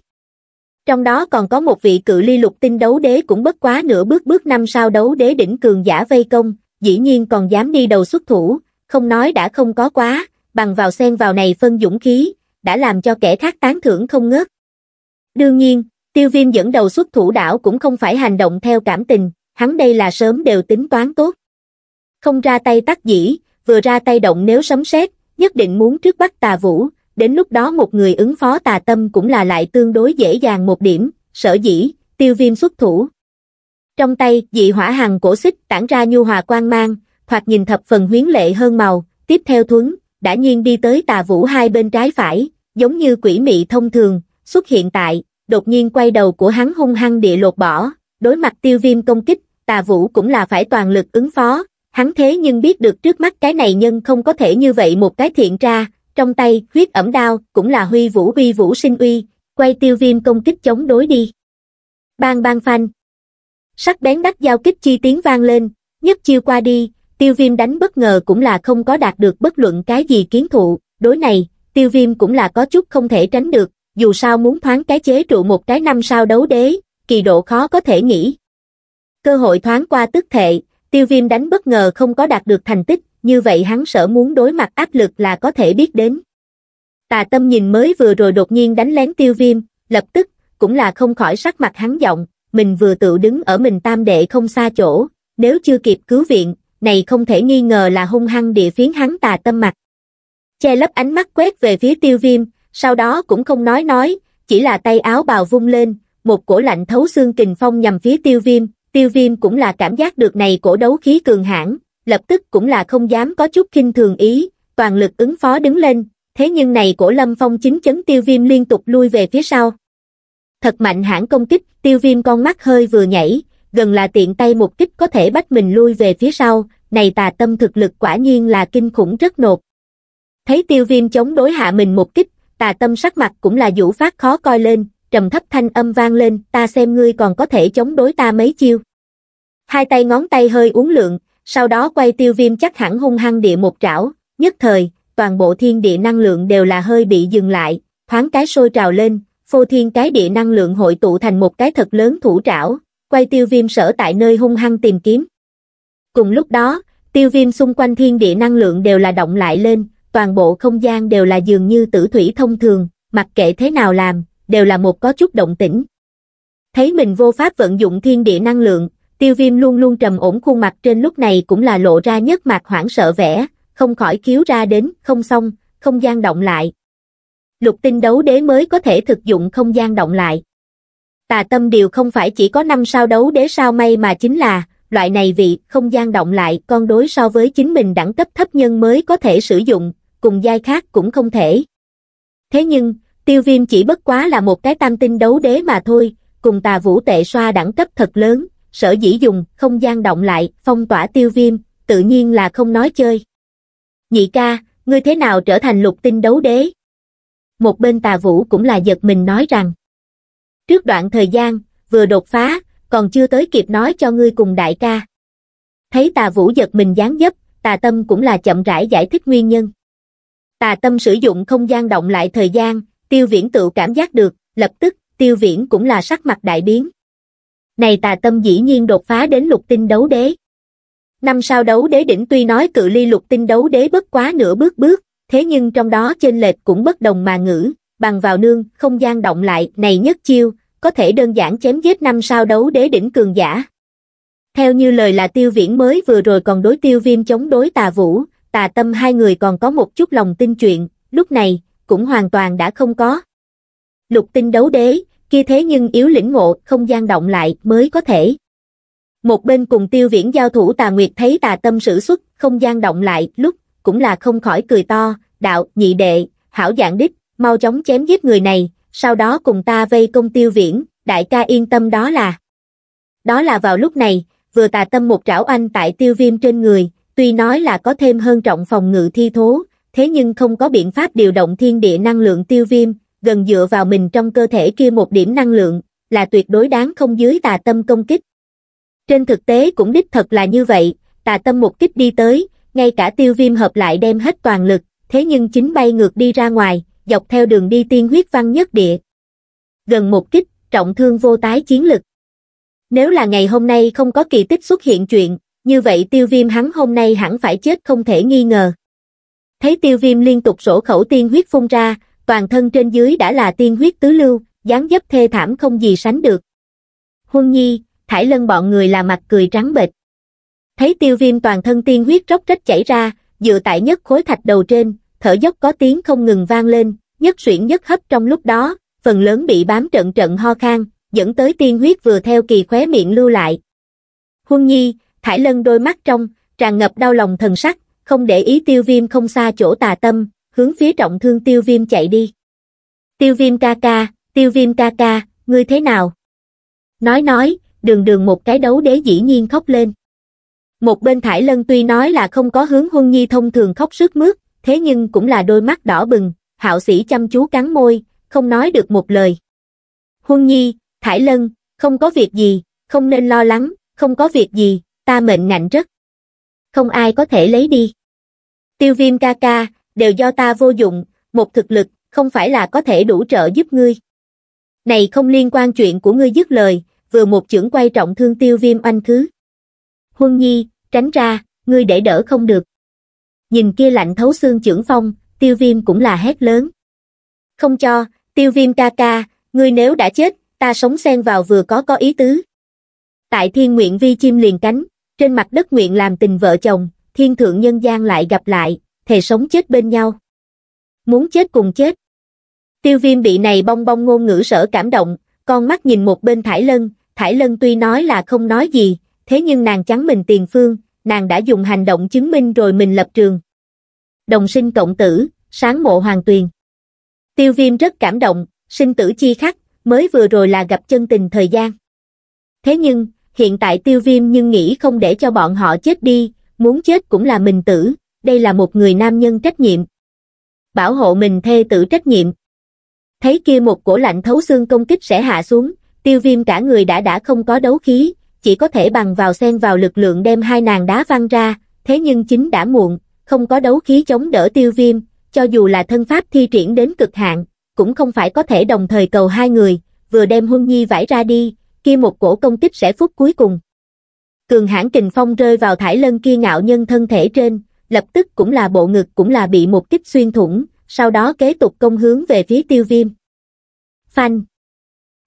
Trong đó còn có một vị cự ly lục tinh đấu đế cũng bất quá nửa bước bước năm sao đấu đế đỉnh cường giả vây công, dĩ nhiên còn dám đi đầu xuất thủ, không nói đã không có quá, bằng vào xen vào này phân dũng khí, đã làm cho kẻ khác tán thưởng không ngớt. Đương nhiên, tiêu viêm dẫn đầu xuất thủ đảo cũng không phải hành động theo cảm tình, hắn đây là sớm đều tính toán tốt. Không ra tay tắc dĩ, vừa ra tay động nếu sấm sét, nhất định muốn trước bắt tà vũ, đến lúc đó một người ứng phó tà tâm cũng là lại tương đối dễ dàng một điểm, sở dĩ, tiêu viêm xuất thủ. Trong tay, dị hỏa hằng cổ xích tản ra nhu hòa quang mang, thoạt nhìn thập phần huyến lệ hơn màu, tiếp theo thuấn, đã nhiên đi tới tà vũ hai bên trái phải, giống như quỷ mị thông thường, xuất hiện tại, đột nhiên quay đầu của hắn hung hăng địa lột bỏ, đối mặt tiêu viêm công kích, tà vũ cũng là phải toàn lực ứng phó, hắn thế nhưng biết được trước mắt cái này nhân không có thể như vậy một cái thiện ra, trong tay huyết ẩm đao cũng là huy vũ huy vũ sinh uy, quay tiêu viêm công kích chống đối đi. Bang bang phanh. Sắc bén đắt giao kích chi tiếng vang lên, nhất chiêu qua đi, tiêu viêm đánh bất ngờ cũng là không có đạt được bất luận cái gì kiến thụ, đối này, tiêu viêm cũng là có chút không thể tránh được, dù sao muốn thoáng cái chế trụ một cái năm sao đấu đế, kỳ độ khó có thể nghĩ. Cơ hội thoáng qua tức thệ, tiêu viêm đánh bất ngờ không có đạt được thành tích, như vậy hắn sợ muốn đối mặt áp lực là có thể biết đến. Tà tâm nhìn mới vừa rồi đột nhiên đánh lén tiêu viêm, lập tức, cũng là không khỏi sắc mặt hắn giọng, mình vừa tự đứng ở mình tam đệ không xa chỗ, nếu chưa kịp cứu viện, này không thể nghi ngờ là hung hăng địa phiến hắn tà tâm mặt. Che lấp ánh mắt quét về phía tiêu viêm, sau đó cũng không nói nói, chỉ là tay áo bào vung lên, một cổ lạnh thấu xương kình phong nhằm phía tiêu viêm, tiêu viêm cũng là cảm giác được này cổ đấu khí cường hãn, lập tức cũng là không dám có chút kinh thường ý, toàn lực ứng phó đứng lên, thế nhưng này cổ lâm phong chính chấn tiêu viêm liên tục lui về phía sau. Thật mạnh hãn công kích, tiêu viêm con mắt hơi vừa nhảy, gần là tiện tay một kích có thể bắt mình lui về phía sau, này tà tâm thực lực quả nhiên là kinh khủng rất nột. Thấy tiêu viêm chống đối hạ mình một kích, tà tâm sắc mặt cũng là vũ phát khó coi lên, trầm thấp thanh âm vang lên, ta xem ngươi còn có thể chống đối ta mấy chiêu. Hai tay ngón tay hơi uốn lượng, sau đó quay tiêu viêm chắc hẳn hung hăng địa một trảo, nhất thời, toàn bộ thiên địa năng lượng đều là hơi bị dừng lại, thoáng cái sôi trào lên, phô thiên cái địa năng lượng hội tụ thành một cái thật lớn thủ trảo, quay tiêu viêm sở tại nơi hung hăng tìm kiếm. Cùng lúc đó, tiêu viêm xung quanh thiên địa năng lượng đều là động lại lên, toàn bộ không gian đều là dường như tử thủy thông thường, mặc kệ thế nào làm, đều là một có chút động tĩnh. Thấy mình vô pháp vận dụng thiên địa năng lượng, tiêu viêm luôn luôn trầm ổn khuôn mặt trên lúc này cũng là lộ ra nhất mặt hoảng sợ vẻ, không khỏi khiếu ra đến, không xong, không gian động lại. Lục tinh đấu đế mới có thể thực dụng không gian động lại. Tà tâm điều không phải chỉ có năm sao đấu đế sao may mà chính là, loại này vị không gian động lại con đối so với chính mình đẳng cấp thấp nhân mới có thể sử dụng, cùng giai khác cũng không thể. Thế nhưng, tiêu viêm chỉ bất quá là một cái tam tinh đấu đế mà thôi, cùng tà vũ tệ xoa đẳng cấp thật lớn, sở dĩ dùng, không gian động lại, phong tỏa tiêu viêm, tự nhiên là không nói chơi. Nhị ca, ngươi thế nào trở thành lục tinh đấu đế? Một bên tà vũ cũng là giật mình nói rằng, trước đoạn thời gian, vừa đột phá, còn chưa tới kịp nói cho ngươi cùng đại ca. Thấy tà vũ giật mình gián dấp, tà tâm cũng là chậm rãi giải thích nguyên nhân tà tâm sử dụng không gian động lại thời gian, tiêu viễn tự cảm giác được, lập tức, tiêu viễn cũng là sắc mặt đại biến. Này tà tâm dĩ nhiên đột phá đến lục tinh đấu đế. Năm sau đấu đế đỉnh tuy nói cự ly lục tinh đấu đế bất quá nửa bước bước, thế nhưng trong đó trên lệch cũng bất đồng mà ngữ, bằng vào nương, không gian động lại, này nhất chiêu, có thể đơn giản chém giết năm sao đấu đế đỉnh cường giả. Theo như lời là tiêu viễn mới vừa rồi còn đối tiêu viêm chống đối tà vũ, tà tâm hai người còn có một chút lòng tin chuyện, lúc này, cũng hoàn toàn đã không có. Lục tinh đấu đế, kia thế nhưng yếu lĩnh ngộ, không gian động lại mới có thể. Một bên cùng tiêu viễn giao thủ tà nguyệt thấy tà tâm sử xuất, không gian động lại, lúc, cũng là không khỏi cười to, đạo, nhị đệ, hảo dạng đích, mau chóng chém giết người này, sau đó cùng ta vây công tiêu viễn, đại ca yên tâm đó là. Đó là vào lúc này, vừa tà tâm một trảo anh tại tiêu viêm trên người, Tuy nói là có thêm hơn trọng phòng ngự thi thố, thế nhưng không có biện pháp điều động thiên địa năng lượng tiêu viêm, gần dựa vào mình trong cơ thể kia một điểm năng lượng, là tuyệt đối đáng không dưới tà tâm công kích. Trên thực tế cũng đích thật là như vậy, tà tâm một kích đi tới, ngay cả tiêu viêm hợp lại đem hết toàn lực, thế nhưng chính bay ngược đi ra ngoài, dọc theo đường đi tiên huyết văn nhất địa. Gần một kích, trọng thương vô tái chiến lực. Nếu là ngày hôm nay không có kỳ tích xuất hiện chuyện, như vậy tiêu viêm hắn hôm nay hẳn phải chết không thể nghi ngờ. Thấy tiêu viêm liên tục sổ khẩu tiên huyết phun ra, toàn thân trên dưới đã là tiên huyết tứ lưu, dáng dấp thê thảm không gì sánh được. Huân nhi, thải lân bọn người là mặt cười trắng bệch. Thấy tiêu viêm toàn thân tiên huyết róc rách chảy ra, dựa tại nhất khối thạch đầu trên, thở dốc có tiếng không ngừng vang lên, nhất suyễn nhất hấp trong lúc đó, phần lớn bị bám trận trận ho khan, dẫn tới tiên huyết vừa theo kỳ khóe miệng lưu lại. Huân nhi, Hải Lân đôi mắt trong, tràn ngập đau lòng thần sắc, không để ý tiêu viêm không xa chỗ tà tâm, hướng phía trọng thương tiêu viêm chạy đi. Tiêu viêm ca ca, tiêu viêm ca ca, ngươi thế nào? Nói nói, đường đường một cái đấu đế dĩ nhiên khóc lên. Một bên Thải Lân tuy nói là không có hướng huân nhi thông thường khóc sức mướt, thế nhưng cũng là đôi mắt đỏ bừng, hạo sĩ chăm chú cắn môi, không nói được một lời. Huân nhi, Thải Lân, không có việc gì, không nên lo lắng, không có việc gì, ta mệnh ngạnh rất. Không ai có thể lấy đi. Tiêu viêm ca ca, đều do ta vô dụng, một thực lực, không phải là có thể đủ trợ giúp ngươi. Này không liên quan chuyện của ngươi dứt lời, vừa một trưởng quay trọng thương tiêu viêm oanh thứ. Huân nhi, tránh ra, ngươi để đỡ không được. Nhìn kia lạnh thấu xương trưởng phong, tiêu viêm cũng là hét lớn. Không cho, tiêu viêm ca ca, ngươi nếu đã chết, ta sống xen vào vừa có có ý tứ. Tại thiên nguyện vi chim liền cánh, trên mặt đất nguyện làm tình vợ chồng, thiên thượng nhân gian lại gặp lại, thề sống chết bên nhau. Muốn chết cùng chết. Tiêu viêm bị này bong bong ngôn ngữ sở cảm động, con mắt nhìn một bên Thải Lân, Thải Lân tuy nói là không nói gì, thế nhưng nàng trắng mình tiền phương, nàng đã dùng hành động chứng minh rồi mình lập trường. Đồng sinh cộng tử, sáng mộ hoàng tuyền. Tiêu viêm rất cảm động, sinh tử chi khắc, mới vừa rồi là gặp chân tình thời gian. Thế nhưng, hiện tại tiêu viêm nhưng nghĩ không để cho bọn họ chết đi, muốn chết cũng là mình tử, đây là một người nam nhân trách nhiệm. Bảo hộ mình thê tử trách nhiệm. Thấy kia một cổ lạnh thấu xương công kích sẽ hạ xuống, tiêu viêm cả người đã đã không có đấu khí, chỉ có thể bằng vào xen vào lực lượng đem hai nàng đá văng ra, thế nhưng chính đã muộn, không có đấu khí chống đỡ tiêu viêm, cho dù là thân pháp thi triển đến cực hạn, cũng không phải có thể đồng thời cầu hai người, vừa đem huân nhi vải ra đi, kia một cổ công kích sẽ phút cuối cùng. Cường hãn kình phong rơi vào thải lân kia ngạo nhân thân thể trên, lập tức cũng là bộ ngực cũng là bị một kích xuyên thủng, sau đó kế tục công hướng về phía tiêu viêm. Phanh.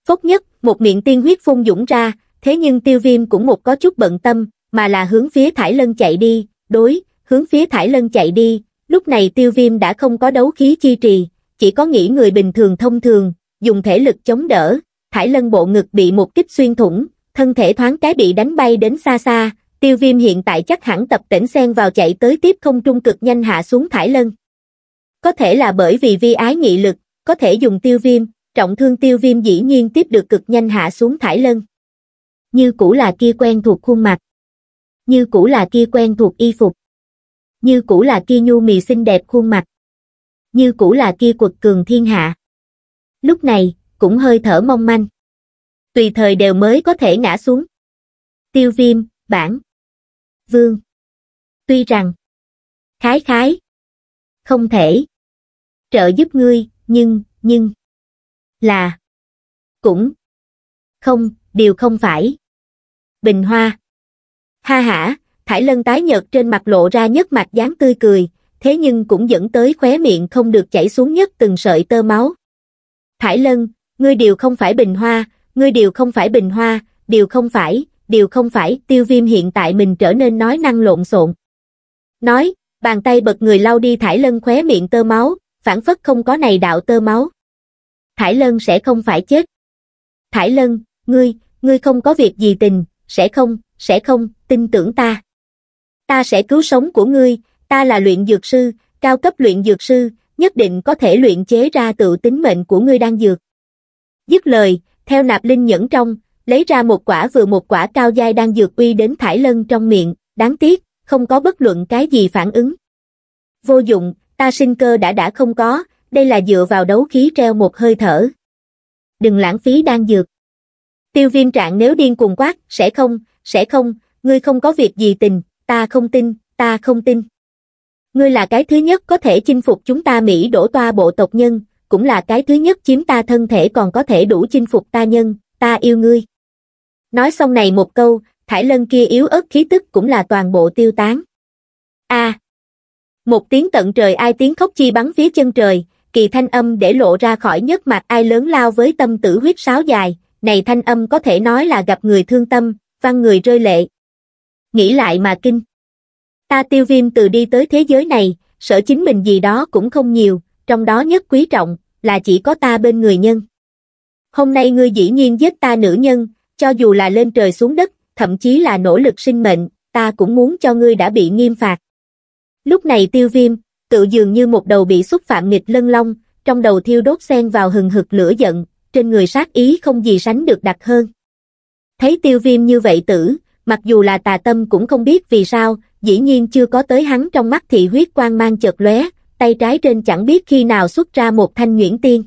Phốc nhất, một miệng tiên huyết phun dũng ra, thế nhưng tiêu viêm cũng một có chút bận tâm, mà là hướng phía thải lân chạy đi, đối, hướng phía thải lân chạy đi, lúc này tiêu viêm đã không có đấu khí chi trì, chỉ có nghĩ người bình thường thông thường, dùng thể lực chống đỡ, Thải Lân bộ ngực bị một kích xuyên thủng, thân thể thoáng cái bị đánh bay đến xa xa, tiêu viêm hiện tại chắc hẳn tập tỉnh sen vào chạy tới tiếp không trung cực nhanh hạ xuống Thải Lân. Có thể là bởi vì vi ái nghị lực, có thể dùng tiêu viêm, trọng thương tiêu viêm dĩ nhiên tiếp được cực nhanh hạ xuống Thải Lân. Như cũ là kia quen thuộc khuôn mặt. Như cũ là kia quen thuộc y phục. Như cũ là kia nhu mì xinh đẹp khuôn mặt. Như cũ là kia quật cường thiên hạ. Lúc này, cũng hơi thở mong manh. Tùy thời đều mới có thể ngã xuống. Tiêu viêm, bản. Vương. Tuy rằng. Khái khái. Không thể. Trợ giúp ngươi, nhưng, nhưng. Là. Cũng. Không, điều không phải. Bình hoa. Ha ha, Thải Lân tái nhợt trên mặt lộ ra nhất mặt dáng tươi cười, thế nhưng cũng dẫn tới khóe miệng không được chảy xuống nhất từng sợi tơ máu. Thải Lân, ngươi đều không phải bình hoa, ngươi đều không phải bình hoa, đều không phải, đều không phải, tiêu viêm hiện tại mình trở nên nói năng lộn xộn. Nói, bàn tay bật người lau đi thải lân khóe miệng tơ máu, phản phất không có này đạo tơ máu. Thải lân sẽ không phải chết. Thải lân, ngươi, ngươi không có việc gì tình, sẽ không, sẽ không, tin tưởng ta. Ta sẽ cứu sống của ngươi, ta là luyện dược sư, cao cấp luyện dược sư, nhất định có thể luyện chế ra tự tính mệnh của ngươi đang dược. Dứt lời, theo nạp linh nhẫn trong, lấy ra một quả vừa một quả cao dai đang dược uy đến thải lân trong miệng, đáng tiếc, không có bất luận cái gì phản ứng. Vô dụng, ta sinh cơ đã đã không có, đây là dựa vào đấu khí treo một hơi thở. Đừng lãng phí đang dược. Tiêu viêm trạng nếu điên cuồng quát, sẽ không, sẽ không, ngươi không có việc gì tình, ta không tin, ta không tin. Ngươi là cái thứ nhất có thể chinh phục chúng ta Mỹ đổ toa bộ tộc nhân, cũng là cái thứ nhất chiếm ta thân thể còn có thể đủ chinh phục ta nhân, ta yêu ngươi. Nói xong này một câu, thải lân kia yếu ớt khí tức cũng là toàn bộ tiêu tán. a Một tiếng tận trời ai tiếng khóc chi bắn phía chân trời, kỳ thanh âm để lộ ra khỏi nhất mặt ai lớn lao với tâm tử huyết sáo dài, này thanh âm có thể nói là gặp người thương tâm, văn người rơi lệ. Nghĩ lại mà kinh. Ta tiêu viêm từ đi tới thế giới này, sợ chính mình gì đó cũng không nhiều, trong đó nhất quý trọng, là chỉ có ta bên người nhân. Hôm nay ngươi dĩ nhiên giết ta nữ nhân, cho dù là lên trời xuống đất, thậm chí là nỗ lực sinh mệnh, ta cũng muốn cho ngươi đã bị nghiêm phạt. Lúc này tiêu viêm, tự dường như một đầu bị xúc phạm nghịch lân long, trong đầu thiêu đốt xen vào hừng hực lửa giận, trên người sát ý không gì sánh được đặc hơn. Thấy tiêu viêm như vậy tử, mặc dù là tà tâm cũng không biết vì sao, dĩ nhiên chưa có tới hắn trong mắt thị huyết quang mang chợt lóe, tay trái trên chẳng biết khi nào xuất ra một thanh Nguyễn Tiên.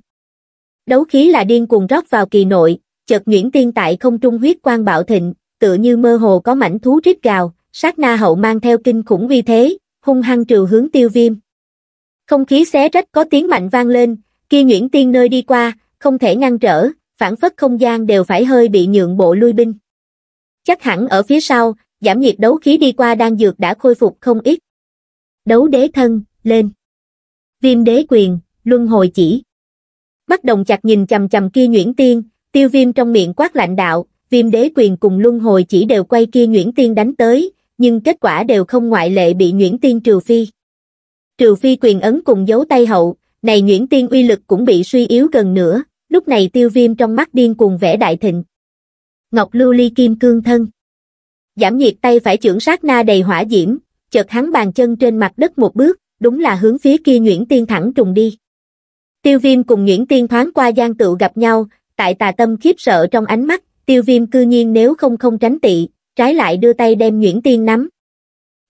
Đấu khí là điên cuồng rót vào kỳ nội, chợt Nguyễn Tiên tại không trung huyết quang bạo thịnh, tựa như mơ hồ có mảnh thú rít gào, sát na hậu mang theo kinh khủng uy thế, hung hăng trừ hướng tiêu viêm. Không khí xé rách có tiếng mạnh vang lên, kia Nguyễn Tiên nơi đi qua, không thể ngăn trở, phản phất không gian đều phải hơi bị nhượng bộ lui binh. Chắc hẳn ở phía sau, giảm nhiệt đấu khí đi qua đang dược đã khôi phục không ít. Đấu đế thân, lên viêm đế quyền, luân hồi chỉ. bắt đồng chặt nhìn chầm chầm kia nhuyễn tiên, tiêu viêm trong miệng quát lạnh đạo, viêm đế quyền cùng luân hồi chỉ đều quay kia nhuyễn tiên đánh tới, nhưng kết quả đều không ngoại lệ bị nhuyễn tiên trừ phi. Trừ phi quyền ấn cùng dấu tay hậu, này nhuyễn tiên uy lực cũng bị suy yếu gần nữa, lúc này tiêu viêm trong mắt điên cuồng vẻ đại thịnh. Ngọc lưu ly kim cương thân. Giảm nhiệt tay phải trưởng sát na đầy hỏa diễm, chợt hắn bàn chân trên mặt đất một bước, đúng là hướng phía kia Nguyễn Tiên thẳng trùng đi. Tiêu viêm cùng Nguyễn Tiên thoáng qua gian tựu gặp nhau, tại tà tâm khiếp sợ trong ánh mắt, tiêu viêm cư nhiên nếu không không tránh tị, trái lại đưa tay đem Nguyễn Tiên nắm.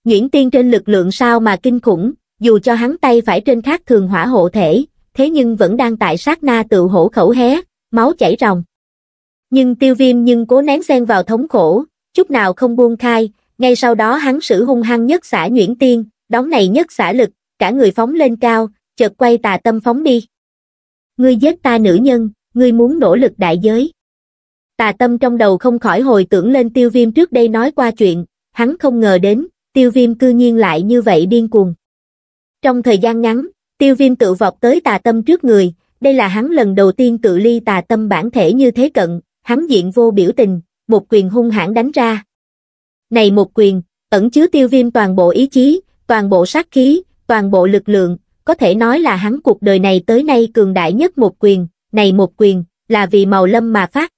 Nguyễn Tiên trên lực lượng sao mà kinh khủng, dù cho hắn tay phải trên khác thường hỏa hộ thể, thế nhưng vẫn đang tại sát na tự hổ khẩu hé, máu chảy ròng. Nhưng tiêu viêm nhưng cố nén xen vào thống khổ, chút nào không buông khai, ngay sau đó hắn sử hung hăng nhất xả Nguyễn Tiên, đón này nhất xả lực, cả người phóng lên cao, chợt quay tà tâm phóng đi. Ngươi giết ta nữ nhân, ngươi muốn nỗ lực đại giới. Tà tâm trong đầu không khỏi hồi tưởng lên tiêu viêm trước đây nói qua chuyện, hắn không ngờ đến, tiêu viêm cư nhiên lại như vậy điên cuồng. Trong thời gian ngắn, tiêu viêm tự vọt tới tà tâm trước người, đây là hắn lần đầu tiên tự ly tà tâm bản thể như thế cận, hắn diện vô biểu tình, một quyền hung hãn đánh ra. Này một quyền, ẩn chứa tiêu viêm toàn bộ ý chí, toàn bộ sát khí, toàn bộ lực lượng, có thể nói là hắn cuộc đời này tới nay cường đại nhất một quyền, này một quyền, là vì màu lâm mà phát.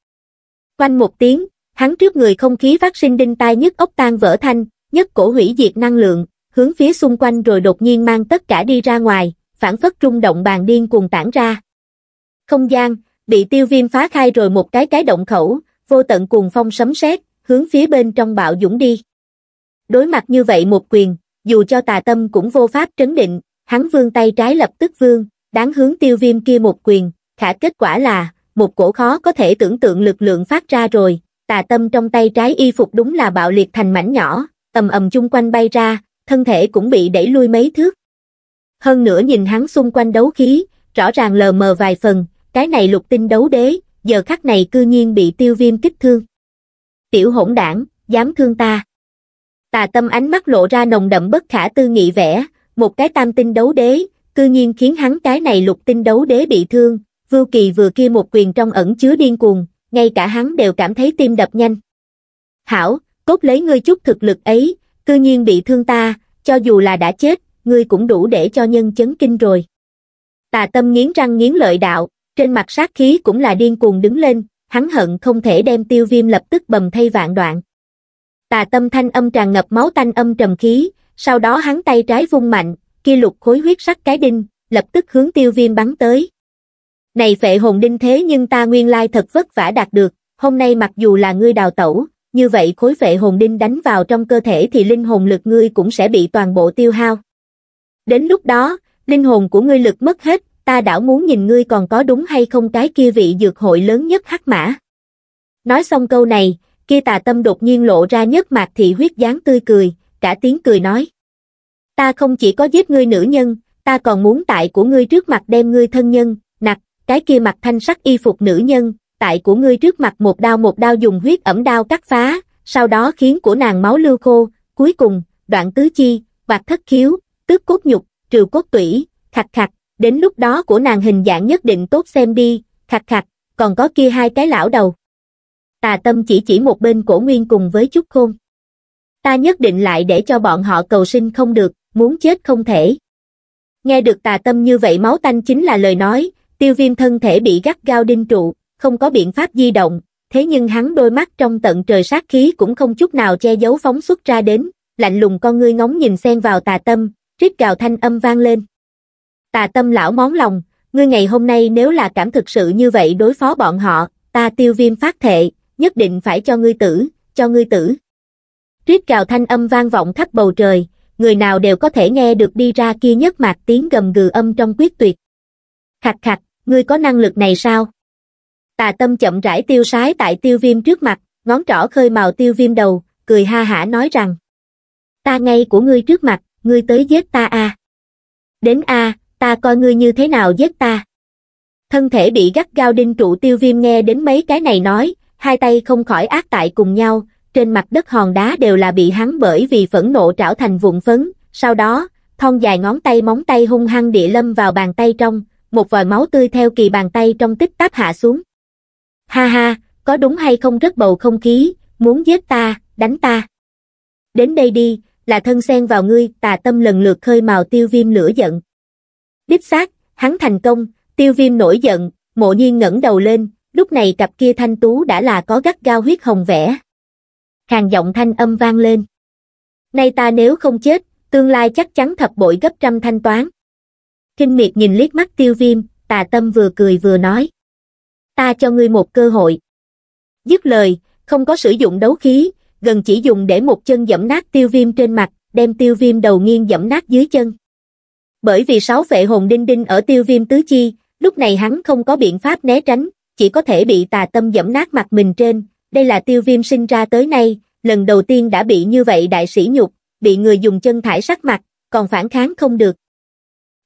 Quanh một tiếng, hắn trước người không khí phát sinh đinh tai nhất ốc tan vỡ thanh, nhất cổ hủy diệt năng lượng, hướng phía xung quanh rồi đột nhiên mang tất cả đi ra ngoài, phản phất trung động bàn điên cuồng tản ra. Không gian, bị tiêu viêm phá khai rồi một cái cái động khẩu, vô tận cuồng phong sấm sét hướng phía bên trong bạo dũng đi. Đối mặt như vậy một quyền, dù cho tà tâm cũng vô pháp trấn định, hắn vương tay trái lập tức vương, đáng hướng tiêu viêm kia một quyền, khả kết quả là, một cổ khó có thể tưởng tượng lực lượng phát ra rồi, tà tâm trong tay trái y phục đúng là bạo liệt thành mảnh nhỏ, ầm ầm chung quanh bay ra, thân thể cũng bị đẩy lui mấy thước. Hơn nữa nhìn hắn xung quanh đấu khí, rõ ràng lờ mờ vài phần, cái này lục tinh đấu đế, giờ khắc này cư nhiên bị tiêu viêm kích thương. Tiểu hỗn đảng, dám thương ta tà tâm ánh mắt lộ ra nồng đậm bất khả tư nghị vẻ, một cái tam tinh đấu đế, cư nhiên khiến hắn cái này lục tinh đấu đế bị thương, Vưu Kỳ vừa kia một quyền trong ẩn chứa điên cuồng, ngay cả hắn đều cảm thấy tim đập nhanh. Hảo, cốt lấy ngươi chút thực lực ấy, cư nhiên bị thương ta, cho dù là đã chết, ngươi cũng đủ để cho nhân chấn kinh rồi. Tà tâm nghiến răng nghiến lợi đạo, trên mặt sát khí cũng là điên cuồng đứng lên, hắn hận không thể đem tiêu viêm lập tức bầm thay vạn đoạn tà tâm thanh âm tràn ngập máu tanh âm trầm khí, sau đó hắn tay trái vung mạnh, kia lục khối huyết sắc cái đinh, lập tức hướng tiêu viêm bắn tới. Này phệ hồn đinh thế nhưng ta nguyên lai thật vất vả đạt được, hôm nay mặc dù là ngươi đào tẩu, như vậy khối phệ hồn đinh đánh vào trong cơ thể thì linh hồn lực ngươi cũng sẽ bị toàn bộ tiêu hao. Đến lúc đó, linh hồn của ngươi lực mất hết, ta đảo muốn nhìn ngươi còn có đúng hay không cái kia vị dược hội lớn nhất hắc mã. Nói xong câu này, kia tà tâm đột nhiên lộ ra nhất mạc thị huyết dáng tươi cười, cả tiếng cười nói. Ta không chỉ có giết ngươi nữ nhân, ta còn muốn tại của ngươi trước mặt đem ngươi thân nhân, nặc, cái kia mặt thanh sắc y phục nữ nhân, tại của ngươi trước mặt một đao một đao dùng huyết ẩm đao cắt phá, sau đó khiến của nàng máu lưu khô, cuối cùng, đoạn tứ chi, bạc thất khiếu, tước cốt nhục, trừ cốt tủy, khạch khạch, đến lúc đó của nàng hình dạng nhất định tốt xem đi, khạch khạch, còn có kia hai cái lão đầu tà tâm chỉ chỉ một bên cổ nguyên cùng với chút khôn. Ta nhất định lại để cho bọn họ cầu sinh không được, muốn chết không thể. Nghe được tà tâm như vậy máu tanh chính là lời nói, tiêu viêm thân thể bị gắt gao đinh trụ, không có biện pháp di động, thế nhưng hắn đôi mắt trong tận trời sát khí cũng không chút nào che giấu phóng xuất ra đến, lạnh lùng con ngươi ngóng nhìn xen vào tà tâm, rít gào thanh âm vang lên. Tà tâm lão món lòng, ngươi ngày hôm nay nếu là cảm thực sự như vậy đối phó bọn họ, ta tiêu viêm phát thệ, nhất định phải cho ngươi tử, cho ngươi tử. triết cào thanh âm vang vọng khắp bầu trời, người nào đều có thể nghe được đi ra kia nhất mạc tiếng gầm gừ âm trong quyết tuyệt. khạch khạch ngươi có năng lực này sao? Tà tâm chậm rãi tiêu sái tại tiêu viêm trước mặt, ngón trỏ khơi màu tiêu viêm đầu, cười ha hả nói rằng. Ta ngay của ngươi trước mặt, ngươi tới giết ta a Đến a ta coi ngươi như thế nào giết ta. Thân thể bị gắt gao đinh trụ tiêu viêm nghe đến mấy cái này nói, hai tay không khỏi ác tại cùng nhau, trên mặt đất hòn đá đều là bị hắn bởi vì phẫn nộ trảo thành vụn phấn, sau đó, thon dài ngón tay móng tay hung hăng địa lâm vào bàn tay trong, một vòi máu tươi theo kỳ bàn tay trong tích táp hạ xuống. Ha ha, có đúng hay không rất bầu không khí, muốn giết ta, đánh ta. Đến đây đi, là thân xen vào ngươi, tà tâm lần lượt khơi màu tiêu viêm lửa giận. Đích xác, hắn thành công, tiêu viêm nổi giận, mộ nhiên ngẩng đầu lên, lúc này cặp kia thanh tú đã là có gắt gao huyết hồng vẽ. Hàng giọng thanh âm vang lên. Nay ta nếu không chết, tương lai chắc chắn thập bội gấp trăm thanh toán. Kinh miệt nhìn liếc mắt tiêu viêm, tà tâm vừa cười vừa nói. Ta cho ngươi một cơ hội. Dứt lời, không có sử dụng đấu khí, gần chỉ dùng để một chân dẫm nát tiêu viêm trên mặt, đem tiêu viêm đầu nghiêng dẫm nát dưới chân. Bởi vì sáu vệ hồn đinh đinh ở tiêu viêm tứ chi, lúc này hắn không có biện pháp né tránh, chỉ có thể bị tà tâm dẫm nát mặt mình trên, đây là tiêu viêm sinh ra tới nay, lần đầu tiên đã bị như vậy đại sĩ nhục, bị người dùng chân thải sắc mặt, còn phản kháng không được.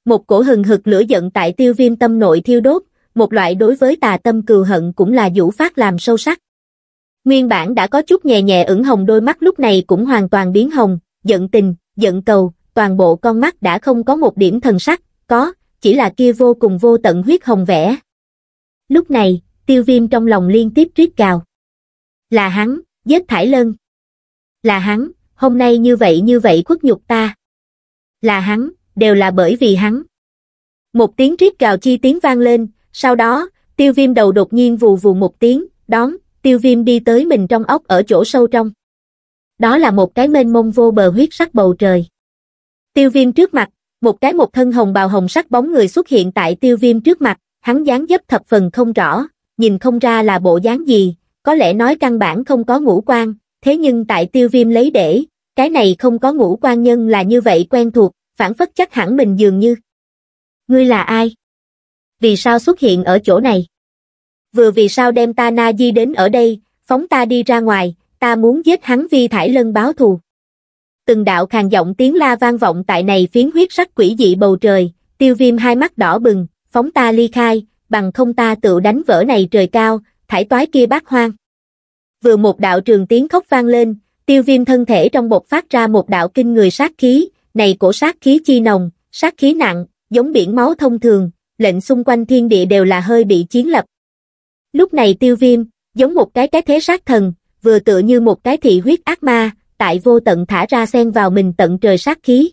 Một cổ hừng hực lửa giận tại tiêu viêm tâm nội thiêu đốt, một loại đối với tà tâm cừu hận cũng là vũ phát làm sâu sắc. Nguyên bản đã có chút nhẹ nhẹ ửng hồng đôi mắt lúc này cũng hoàn toàn biến hồng, giận tình, giận cầu, toàn bộ con mắt đã không có một điểm thần sắc, có, chỉ là kia vô cùng vô tận huyết hồng vẽ, Lúc này, tiêu viêm trong lòng liên tiếp rít gào. Là hắn, giết thải lân. Là hắn, hôm nay như vậy như vậy khuất nhục ta. Là hắn, đều là bởi vì hắn. Một tiếng rít gào chi tiếng vang lên, sau đó, tiêu viêm đầu đột nhiên vù vù một tiếng, đón, tiêu viêm đi tới mình trong ốc ở chỗ sâu trong. Đó là một cái mênh mông vô bờ huyết sắc bầu trời. Tiêu viêm trước mặt, một cái một thân hồng bào hồng sắc bóng người xuất hiện tại tiêu viêm trước mặt, Hắn dáng dấp thập phần không rõ, nhìn không ra là bộ dáng gì, có lẽ nói căn bản không có ngũ quan, thế nhưng tại tiêu viêm lấy để, cái này không có ngũ quan nhân là như vậy quen thuộc, phản phất chắc hẳn mình dường như. Ngươi là ai? Vì sao xuất hiện ở chỗ này? Vừa vì sao đem ta na di đến ở đây, phóng ta đi ra ngoài, ta muốn giết hắn vi thải lân báo thù. Từng đạo khàn giọng tiếng la vang vọng tại này phiến huyết sắc quỷ dị bầu trời, tiêu viêm hai mắt đỏ bừng, phóng ta ly khai, bằng không ta tự đánh vỡ này trời cao, thải toái kia bác hoang. Vừa một đạo trường tiếng khóc vang lên, tiêu viêm thân thể trong bột phát ra một đạo kinh người sát khí, này cổ sát khí chi nồng, sát khí nặng, giống biển máu thông thường, lệnh xung quanh thiên địa đều là hơi bị chiến lập. Lúc này tiêu viêm, giống một cái cái thế sát thần, vừa tựa như một cái thị huyết ác ma, tại vô tận thả ra xen vào mình tận trời sát khí.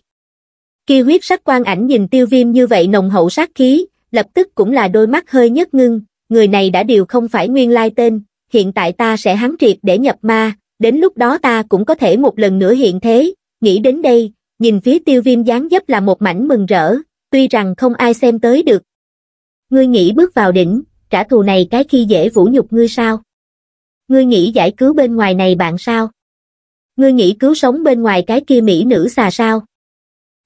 Khi huyết sắc quan ảnh nhìn tiêu viêm như vậy nồng hậu sát khí, lập tức cũng là đôi mắt hơi nhất ngưng, người này đã điều không phải nguyên lai tên, hiện tại ta sẽ hắn triệt để nhập ma, đến lúc đó ta cũng có thể một lần nữa hiện thế, nghĩ đến đây, nhìn phía tiêu viêm dáng dấp là một mảnh mừng rỡ, tuy rằng không ai xem tới được. Ngươi nghĩ bước vào đỉnh, trả thù này cái khi dễ vũ nhục ngươi sao? Ngươi nghĩ giải cứu bên ngoài này bạn sao? Ngươi nghĩ cứu sống bên ngoài cái kia mỹ nữ xà sao?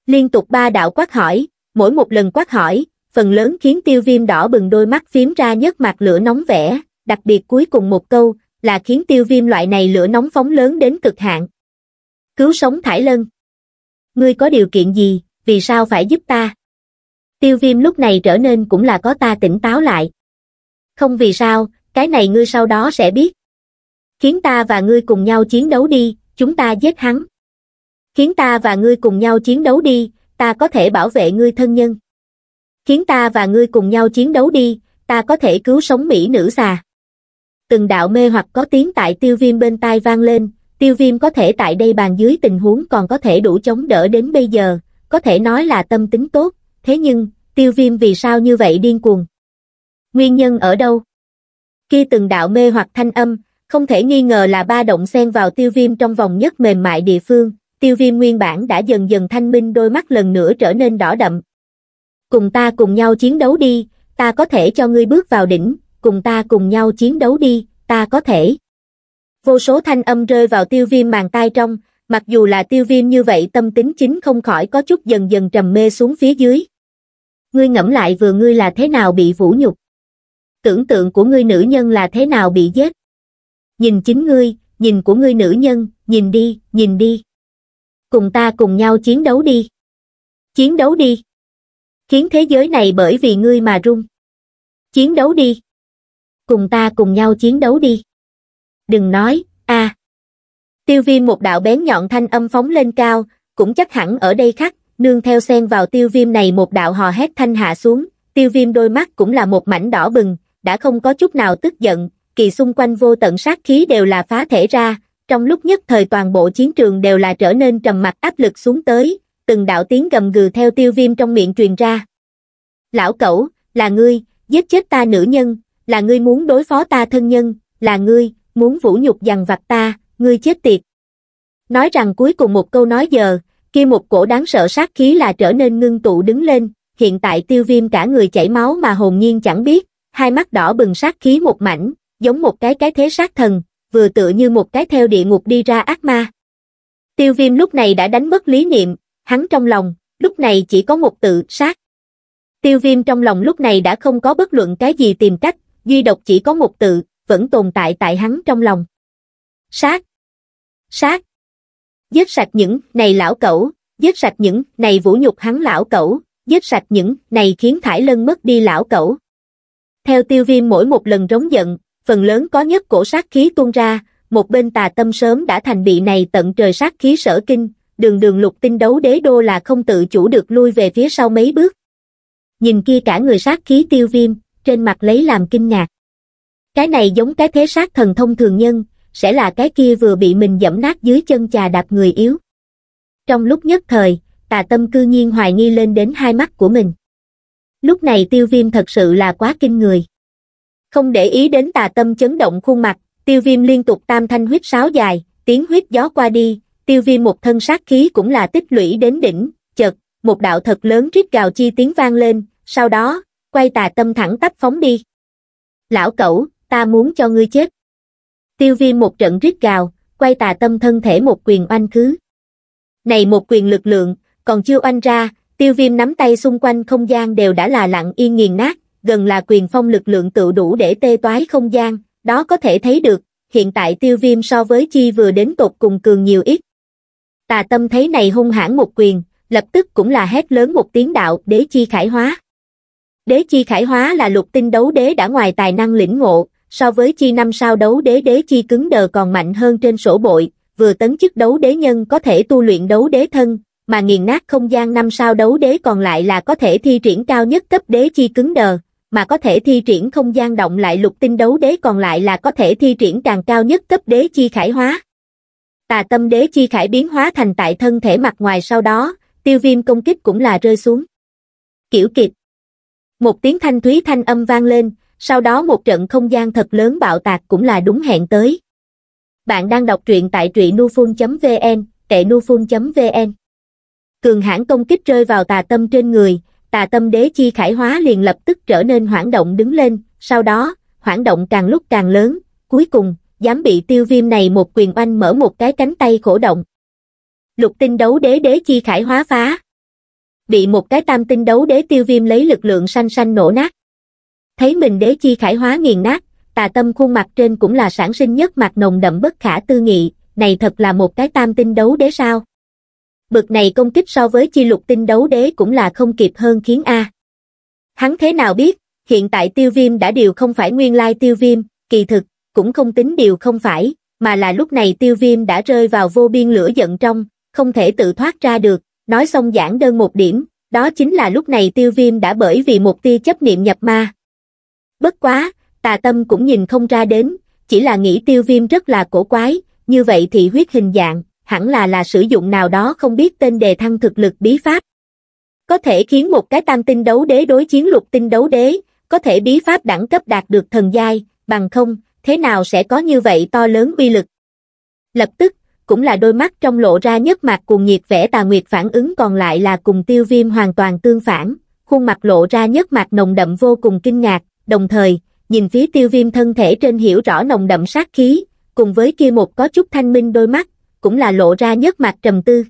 Liên tục ba đạo quát hỏi, mỗi một lần quát hỏi, phần lớn khiến tiêu viêm đỏ bừng đôi mắt phím ra nhớt mặt lửa nóng vẻ đặc biệt cuối cùng một câu, là khiến tiêu viêm loại này lửa nóng phóng lớn đến cực hạn. Cứu sống Thải Lân. Ngươi có điều kiện gì, vì sao phải giúp ta? Tiêu viêm lúc này trở nên cũng là có ta tỉnh táo lại. Không vì sao, cái này ngươi sau đó sẽ biết. Khiến ta và ngươi cùng nhau chiến đấu đi, chúng ta giết hắn. Khiến ta và ngươi cùng nhau chiến đấu đi, ta có thể bảo vệ ngươi thân nhân khiến ta và ngươi cùng nhau chiến đấu đi, ta có thể cứu sống mỹ nữ xà. Từng đạo mê hoặc có tiếng tại tiêu viêm bên tai vang lên, tiêu viêm có thể tại đây bàn dưới tình huống còn có thể đủ chống đỡ đến bây giờ, có thể nói là tâm tính tốt, thế nhưng, tiêu viêm vì sao như vậy điên cuồng? Nguyên nhân ở đâu? Khi từng đạo mê hoặc thanh âm, không thể nghi ngờ là ba động xen vào tiêu viêm trong vòng nhất mềm mại địa phương, tiêu viêm nguyên bản đã dần dần thanh minh đôi mắt lần nữa trở nên đỏ đậm, cùng ta cùng nhau chiến đấu đi, ta có thể cho ngươi bước vào đỉnh, cùng ta cùng nhau chiến đấu đi, ta có thể. Vô số thanh âm rơi vào tiêu viêm màn tai trong, mặc dù là tiêu viêm như vậy tâm tính chính không khỏi có chút dần dần trầm mê xuống phía dưới. Ngươi ngẫm lại vừa ngươi là thế nào bị vũ nhục. Tưởng tượng của ngươi nữ nhân là thế nào bị giết. Nhìn chính ngươi, nhìn của ngươi nữ nhân, nhìn đi, nhìn đi. Cùng ta cùng nhau chiến đấu đi. Chiến đấu đi khiến thế giới này bởi vì ngươi mà rung. Chiến đấu đi. Cùng ta cùng nhau chiến đấu đi. Đừng nói, a. Tiêu viêm một đạo bén nhọn thanh âm phóng lên cao, cũng chắc hẳn ở đây khắc, nương theo sen vào tiêu viêm này một đạo hò hét thanh hạ xuống, tiêu viêm đôi mắt cũng là một mảnh đỏ bừng, đã không có chút nào tức giận, kỳ xung quanh vô tận sát khí đều là phá thể ra, trong lúc nhất thời toàn bộ chiến trường đều là trở nên trầm mặc áp lực xuống tới, từng đạo tiếng gầm gừ theo tiêu viêm trong miệng truyền ra. Lão cẩu, là ngươi, giết chết ta nữ nhân, là ngươi muốn đối phó ta thân nhân, là ngươi, muốn vũ nhục dằn vặt ta, ngươi chết tiệt. Nói rằng cuối cùng một câu nói giờ, kia một cổ đáng sợ sát khí là trở nên ngưng tụ đứng lên, hiện tại tiêu viêm cả người chảy máu mà hồn nhiên chẳng biết, hai mắt đỏ bừng sát khí một mảnh, giống một cái cái thế sát thần, vừa tựa như một cái theo địa ngục đi ra ác ma. Tiêu viêm lúc này đã đánh mất lý niệm, hắn trong lòng, lúc này chỉ có một tự sát. Tiêu viêm trong lòng lúc này đã không có bất luận cái gì tìm cách, duy độc chỉ có một tự, vẫn tồn tại tại hắn trong lòng. Sát! Sát! Giết sạch những này lão cẩu, giết sạch những này vũ nhục hắn lão cẩu, giết sạch những này khiến Thải Lân mất đi lão cẩu. Theo tiêu viêm mỗi một lần rống giận, phần lớn có nhất cổ sát khí tuôn ra, một bên tà tâm sớm đã thành bị này tận trời sát khí sở kinh, đường đường lục tinh đấu đế đô là không tự chủ được lui về phía sau mấy bước. Nhìn kia cả người sát khí tiêu viêm, trên mặt lấy làm kinh ngạc. Cái này giống cái thế sát thần thông thường nhân, sẽ là cái kia vừa bị mình dẫm nát dưới chân chà đạp người yếu. Trong lúc nhất thời, tà tâm cư nhiên hoài nghi lên đến hai mắt của mình. Lúc này tiêu viêm thật sự là quá kinh người. Không để ý đến tà tâm chấn động khuôn mặt, tiêu viêm liên tục tam thanh huyết sáo dài, tiếng huyết gió qua đi, tiêu viêm một thân sát khí cũng là tích lũy đến đỉnh, chật, một đạo thật lớn rít gào chi tiếng vang lên, sau đó, quay tà tâm thẳng tắp phóng đi. Lão cẩu, ta muốn cho ngươi chết. Tiêu viêm một trận rít gào, quay tà tâm thân thể một quyền oanh cứ, Này một quyền lực lượng, còn chưa oanh ra, tiêu viêm nắm tay xung quanh không gian đều đã là lặng yên nghiền nát, gần là quyền phong lực lượng tự đủ để tê toái không gian, đó có thể thấy được, hiện tại tiêu viêm so với chi vừa đến tột cùng cường nhiều ít tà tâm thấy này hung hãn một quyền, lập tức cũng là hét lớn một tiếng đạo đế chi khải hóa. Đế chi khải hóa là lục tinh đấu đế đã ngoài tài năng lĩnh ngộ, so với chi năm sao đấu đế đế chi cứng đờ còn mạnh hơn trên sổ bội, vừa tấn chức đấu đế nhân có thể tu luyện đấu đế thân, mà nghiền nát không gian năm sao đấu đế còn lại là có thể thi triển cao nhất cấp đế chi cứng đờ, mà có thể thi triển không gian động lại lục tinh đấu đế còn lại là có thể thi triển càng cao nhất cấp đế chi khải hóa tà tâm đế chi khải biến hóa thành tại thân thể mặt ngoài sau đó, tiêu viêm công kích cũng là rơi xuống. Kiểu kiệt. Một tiếng thanh thúy thanh âm vang lên, sau đó một trận không gian thật lớn bạo tạc cũng là đúng hẹn tới. Bạn đang đọc truyện tại truyện nufun.vn, tệ nufun.vn. Cường hãn công kích rơi vào tà tâm trên người, tà tâm đế chi khải hóa liền lập tức trở nên hoảng động đứng lên, sau đó, hoảng động càng lúc càng lớn, cuối cùng, dám bị tiêu viêm này một quyền oanh mở một cái cánh tay khổ động. Lục tinh đấu đế đế chi khải hóa phá. Bị một cái tam tinh đấu đế tiêu viêm lấy lực lượng xanh xanh nổ nát. Thấy mình đế chi khải hóa nghiền nát, tà tâm khuôn mặt trên cũng là sản sinh nhất mặt nồng đậm bất khả tư nghị, này thật là một cái tam tinh đấu đế sao. Bực này công kích so với chi lục tinh đấu đế cũng là không kịp hơn khiến A. Hắn thế nào biết, hiện tại tiêu viêm đã điều không phải nguyên lai tiêu viêm, kỳ thực, cũng không tính điều không phải, mà là lúc này tiêu viêm đã rơi vào vô biên lửa giận trong, không thể tự thoát ra được, nói xong giảng đơn một điểm, đó chính là lúc này tiêu viêm đã bởi vì một tia chấp niệm nhập ma. Bất quá, tà tâm cũng nhìn không ra đến, chỉ là nghĩ tiêu viêm rất là cổ quái, như vậy thì huyết hình dạng, hẳn là là sử dụng nào đó không biết tên đề thăng thực lực bí pháp. Có thể khiến một cái tam tinh đấu đế đối chiến lục tinh đấu đế, có thể bí pháp đẳng cấp đạt được thần giai, bằng không, thế nào sẽ có như vậy to lớn uy lực. Lập tức, cũng là đôi mắt trong lộ ra nhất mặt cùng nhiệt vẻ tà nguyệt phản ứng còn lại là cùng tiêu viêm hoàn toàn tương phản, khuôn mặt lộ ra nhất mặt nồng đậm vô cùng kinh ngạc, đồng thời, nhìn phía tiêu viêm thân thể trên hiểu rõ nồng đậm sát khí, cùng với kia một có chút thanh minh đôi mắt, cũng là lộ ra nhất mặt trầm tư.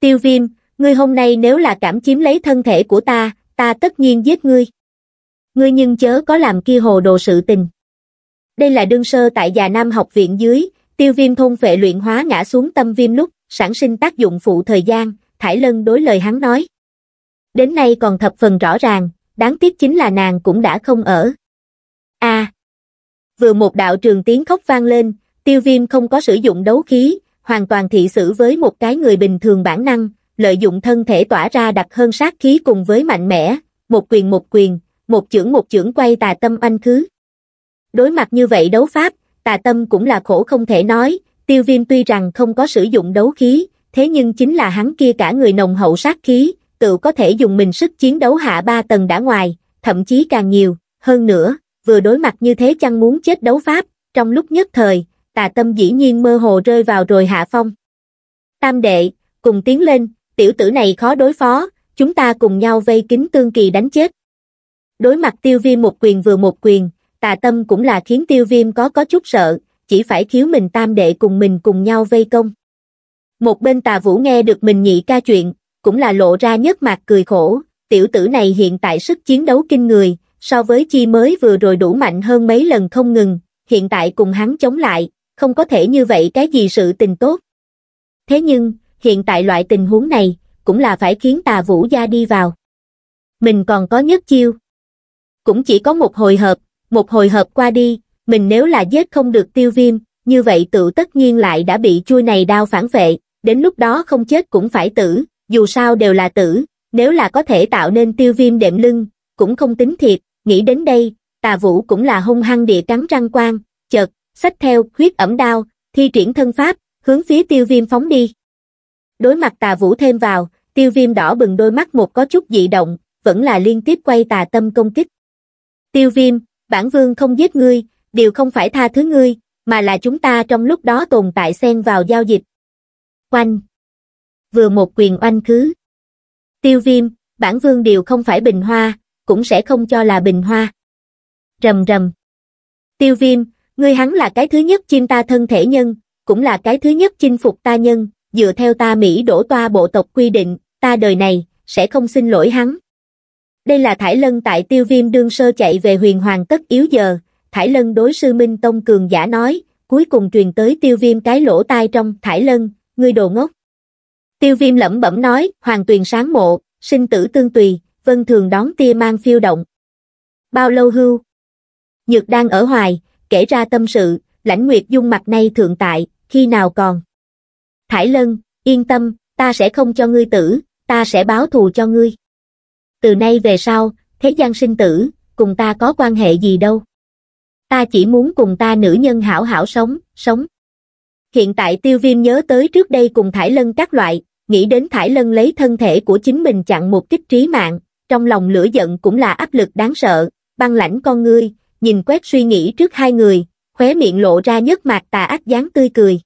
Tiêu viêm, ngươi hôm nay nếu là cảm chiếm lấy thân thể của ta, ta tất nhiên giết ngươi. Ngươi nhưng chớ có làm kia hồ đồ sự tình. Đây là đương sơ tại già Nam học viện dưới, tiêu viêm thôn vệ luyện hóa ngã xuống tâm viêm lúc, sản sinh tác dụng phụ thời gian, Thải Lân đối lời hắn nói. Đến nay còn thập phần rõ ràng, đáng tiếc chính là nàng cũng đã không ở. a à, Vừa một đạo trường tiếng khóc vang lên, tiêu viêm không có sử dụng đấu khí, hoàn toàn thị xử với một cái người bình thường bản năng, lợi dụng thân thể tỏa ra đặc hơn sát khí cùng với mạnh mẽ, một quyền một quyền, một chưởng một chưởng quay tà tâm anh khứ. Đối mặt như vậy đấu pháp, tà tâm cũng là khổ không thể nói, tiêu viêm tuy rằng không có sử dụng đấu khí, thế nhưng chính là hắn kia cả người nồng hậu sát khí, tự có thể dùng mình sức chiến đấu hạ ba tầng đã ngoài, thậm chí càng nhiều, hơn nữa, vừa đối mặt như thế chăng muốn chết đấu pháp, trong lúc nhất thời, tà tâm dĩ nhiên mơ hồ rơi vào rồi hạ phong. Tam đệ, cùng tiến lên, tiểu tử này khó đối phó, chúng ta cùng nhau vây kính tương kỳ đánh chết. Đối mặt tiêu viêm một quyền vừa một quyền, tà tâm cũng là khiến tiêu viêm có có chút sợ, chỉ phải khiếu mình tam đệ cùng mình cùng nhau vây công. Một bên tà vũ nghe được mình nhị ca chuyện, cũng là lộ ra nhất mặt cười khổ, tiểu tử này hiện tại sức chiến đấu kinh người, so với chi mới vừa rồi đủ mạnh hơn mấy lần không ngừng, hiện tại cùng hắn chống lại, không có thể như vậy cái gì sự tình tốt. Thế nhưng, hiện tại loại tình huống này, cũng là phải khiến tà vũ gia đi vào. Mình còn có nhất chiêu. Cũng chỉ có một hồi hợp, một hồi hợp qua đi, mình nếu là giết không được tiêu viêm, như vậy tự tất nhiên lại đã bị chui này đau phản vệ, đến lúc đó không chết cũng phải tử, dù sao đều là tử, nếu là có thể tạo nên tiêu viêm đệm lưng, cũng không tính thiệt, nghĩ đến đây, tà vũ cũng là hung hăng địa cắn răng quang, chợt, sách theo, huyết ẩm đao, thi triển thân pháp, hướng phía tiêu viêm phóng đi. Đối mặt tà vũ thêm vào, tiêu viêm đỏ bừng đôi mắt một có chút dị động, vẫn là liên tiếp quay tà tâm công kích. Tiêu viêm, bản vương không giết ngươi, đều không phải tha thứ ngươi, mà là chúng ta trong lúc đó tồn tại xen vào giao dịch. Oanh! Vừa một quyền oanh khứ. Tiêu viêm, bản vương đều không phải bình hoa, cũng sẽ không cho là bình hoa. Rầm rầm. Tiêu viêm, ngươi hắn là cái thứ nhất chim ta thân thể nhân, cũng là cái thứ nhất chinh phục ta nhân, dựa theo ta Mỹ đổ toa bộ tộc quy định, ta đời này, sẽ không xin lỗi hắn. Đây là Thải Lân tại tiêu viêm đương sơ chạy về huyền hoàng tất yếu giờ, Thải Lân đối sư Minh Tông Cường giả nói, cuối cùng truyền tới tiêu viêm cái lỗ tai trong Thải Lân, ngươi đồ ngốc. Tiêu viêm lẩm bẩm nói, hoàng tuyền sáng mộ, sinh tử tương tùy, vân thường đón tia mang phiêu động. Bao lâu hưu? Nhược đang ở hoài, kể ra tâm sự, lãnh nguyệt dung mặt nay thượng tại, khi nào còn? Thải Lân, yên tâm, ta sẽ không cho ngươi tử, ta sẽ báo thù cho ngươi từ nay về sau, thế gian sinh tử, cùng ta có quan hệ gì đâu. Ta chỉ muốn cùng ta nữ nhân hảo hảo sống, sống. Hiện tại tiêu viêm nhớ tới trước đây cùng Thải Lân các loại, nghĩ đến Thải Lân lấy thân thể của chính mình chặn một kích trí mạng, trong lòng lửa giận cũng là áp lực đáng sợ, băng lãnh con ngươi, nhìn quét suy nghĩ trước hai người, khóe miệng lộ ra nhất mặt tà ác dáng tươi cười.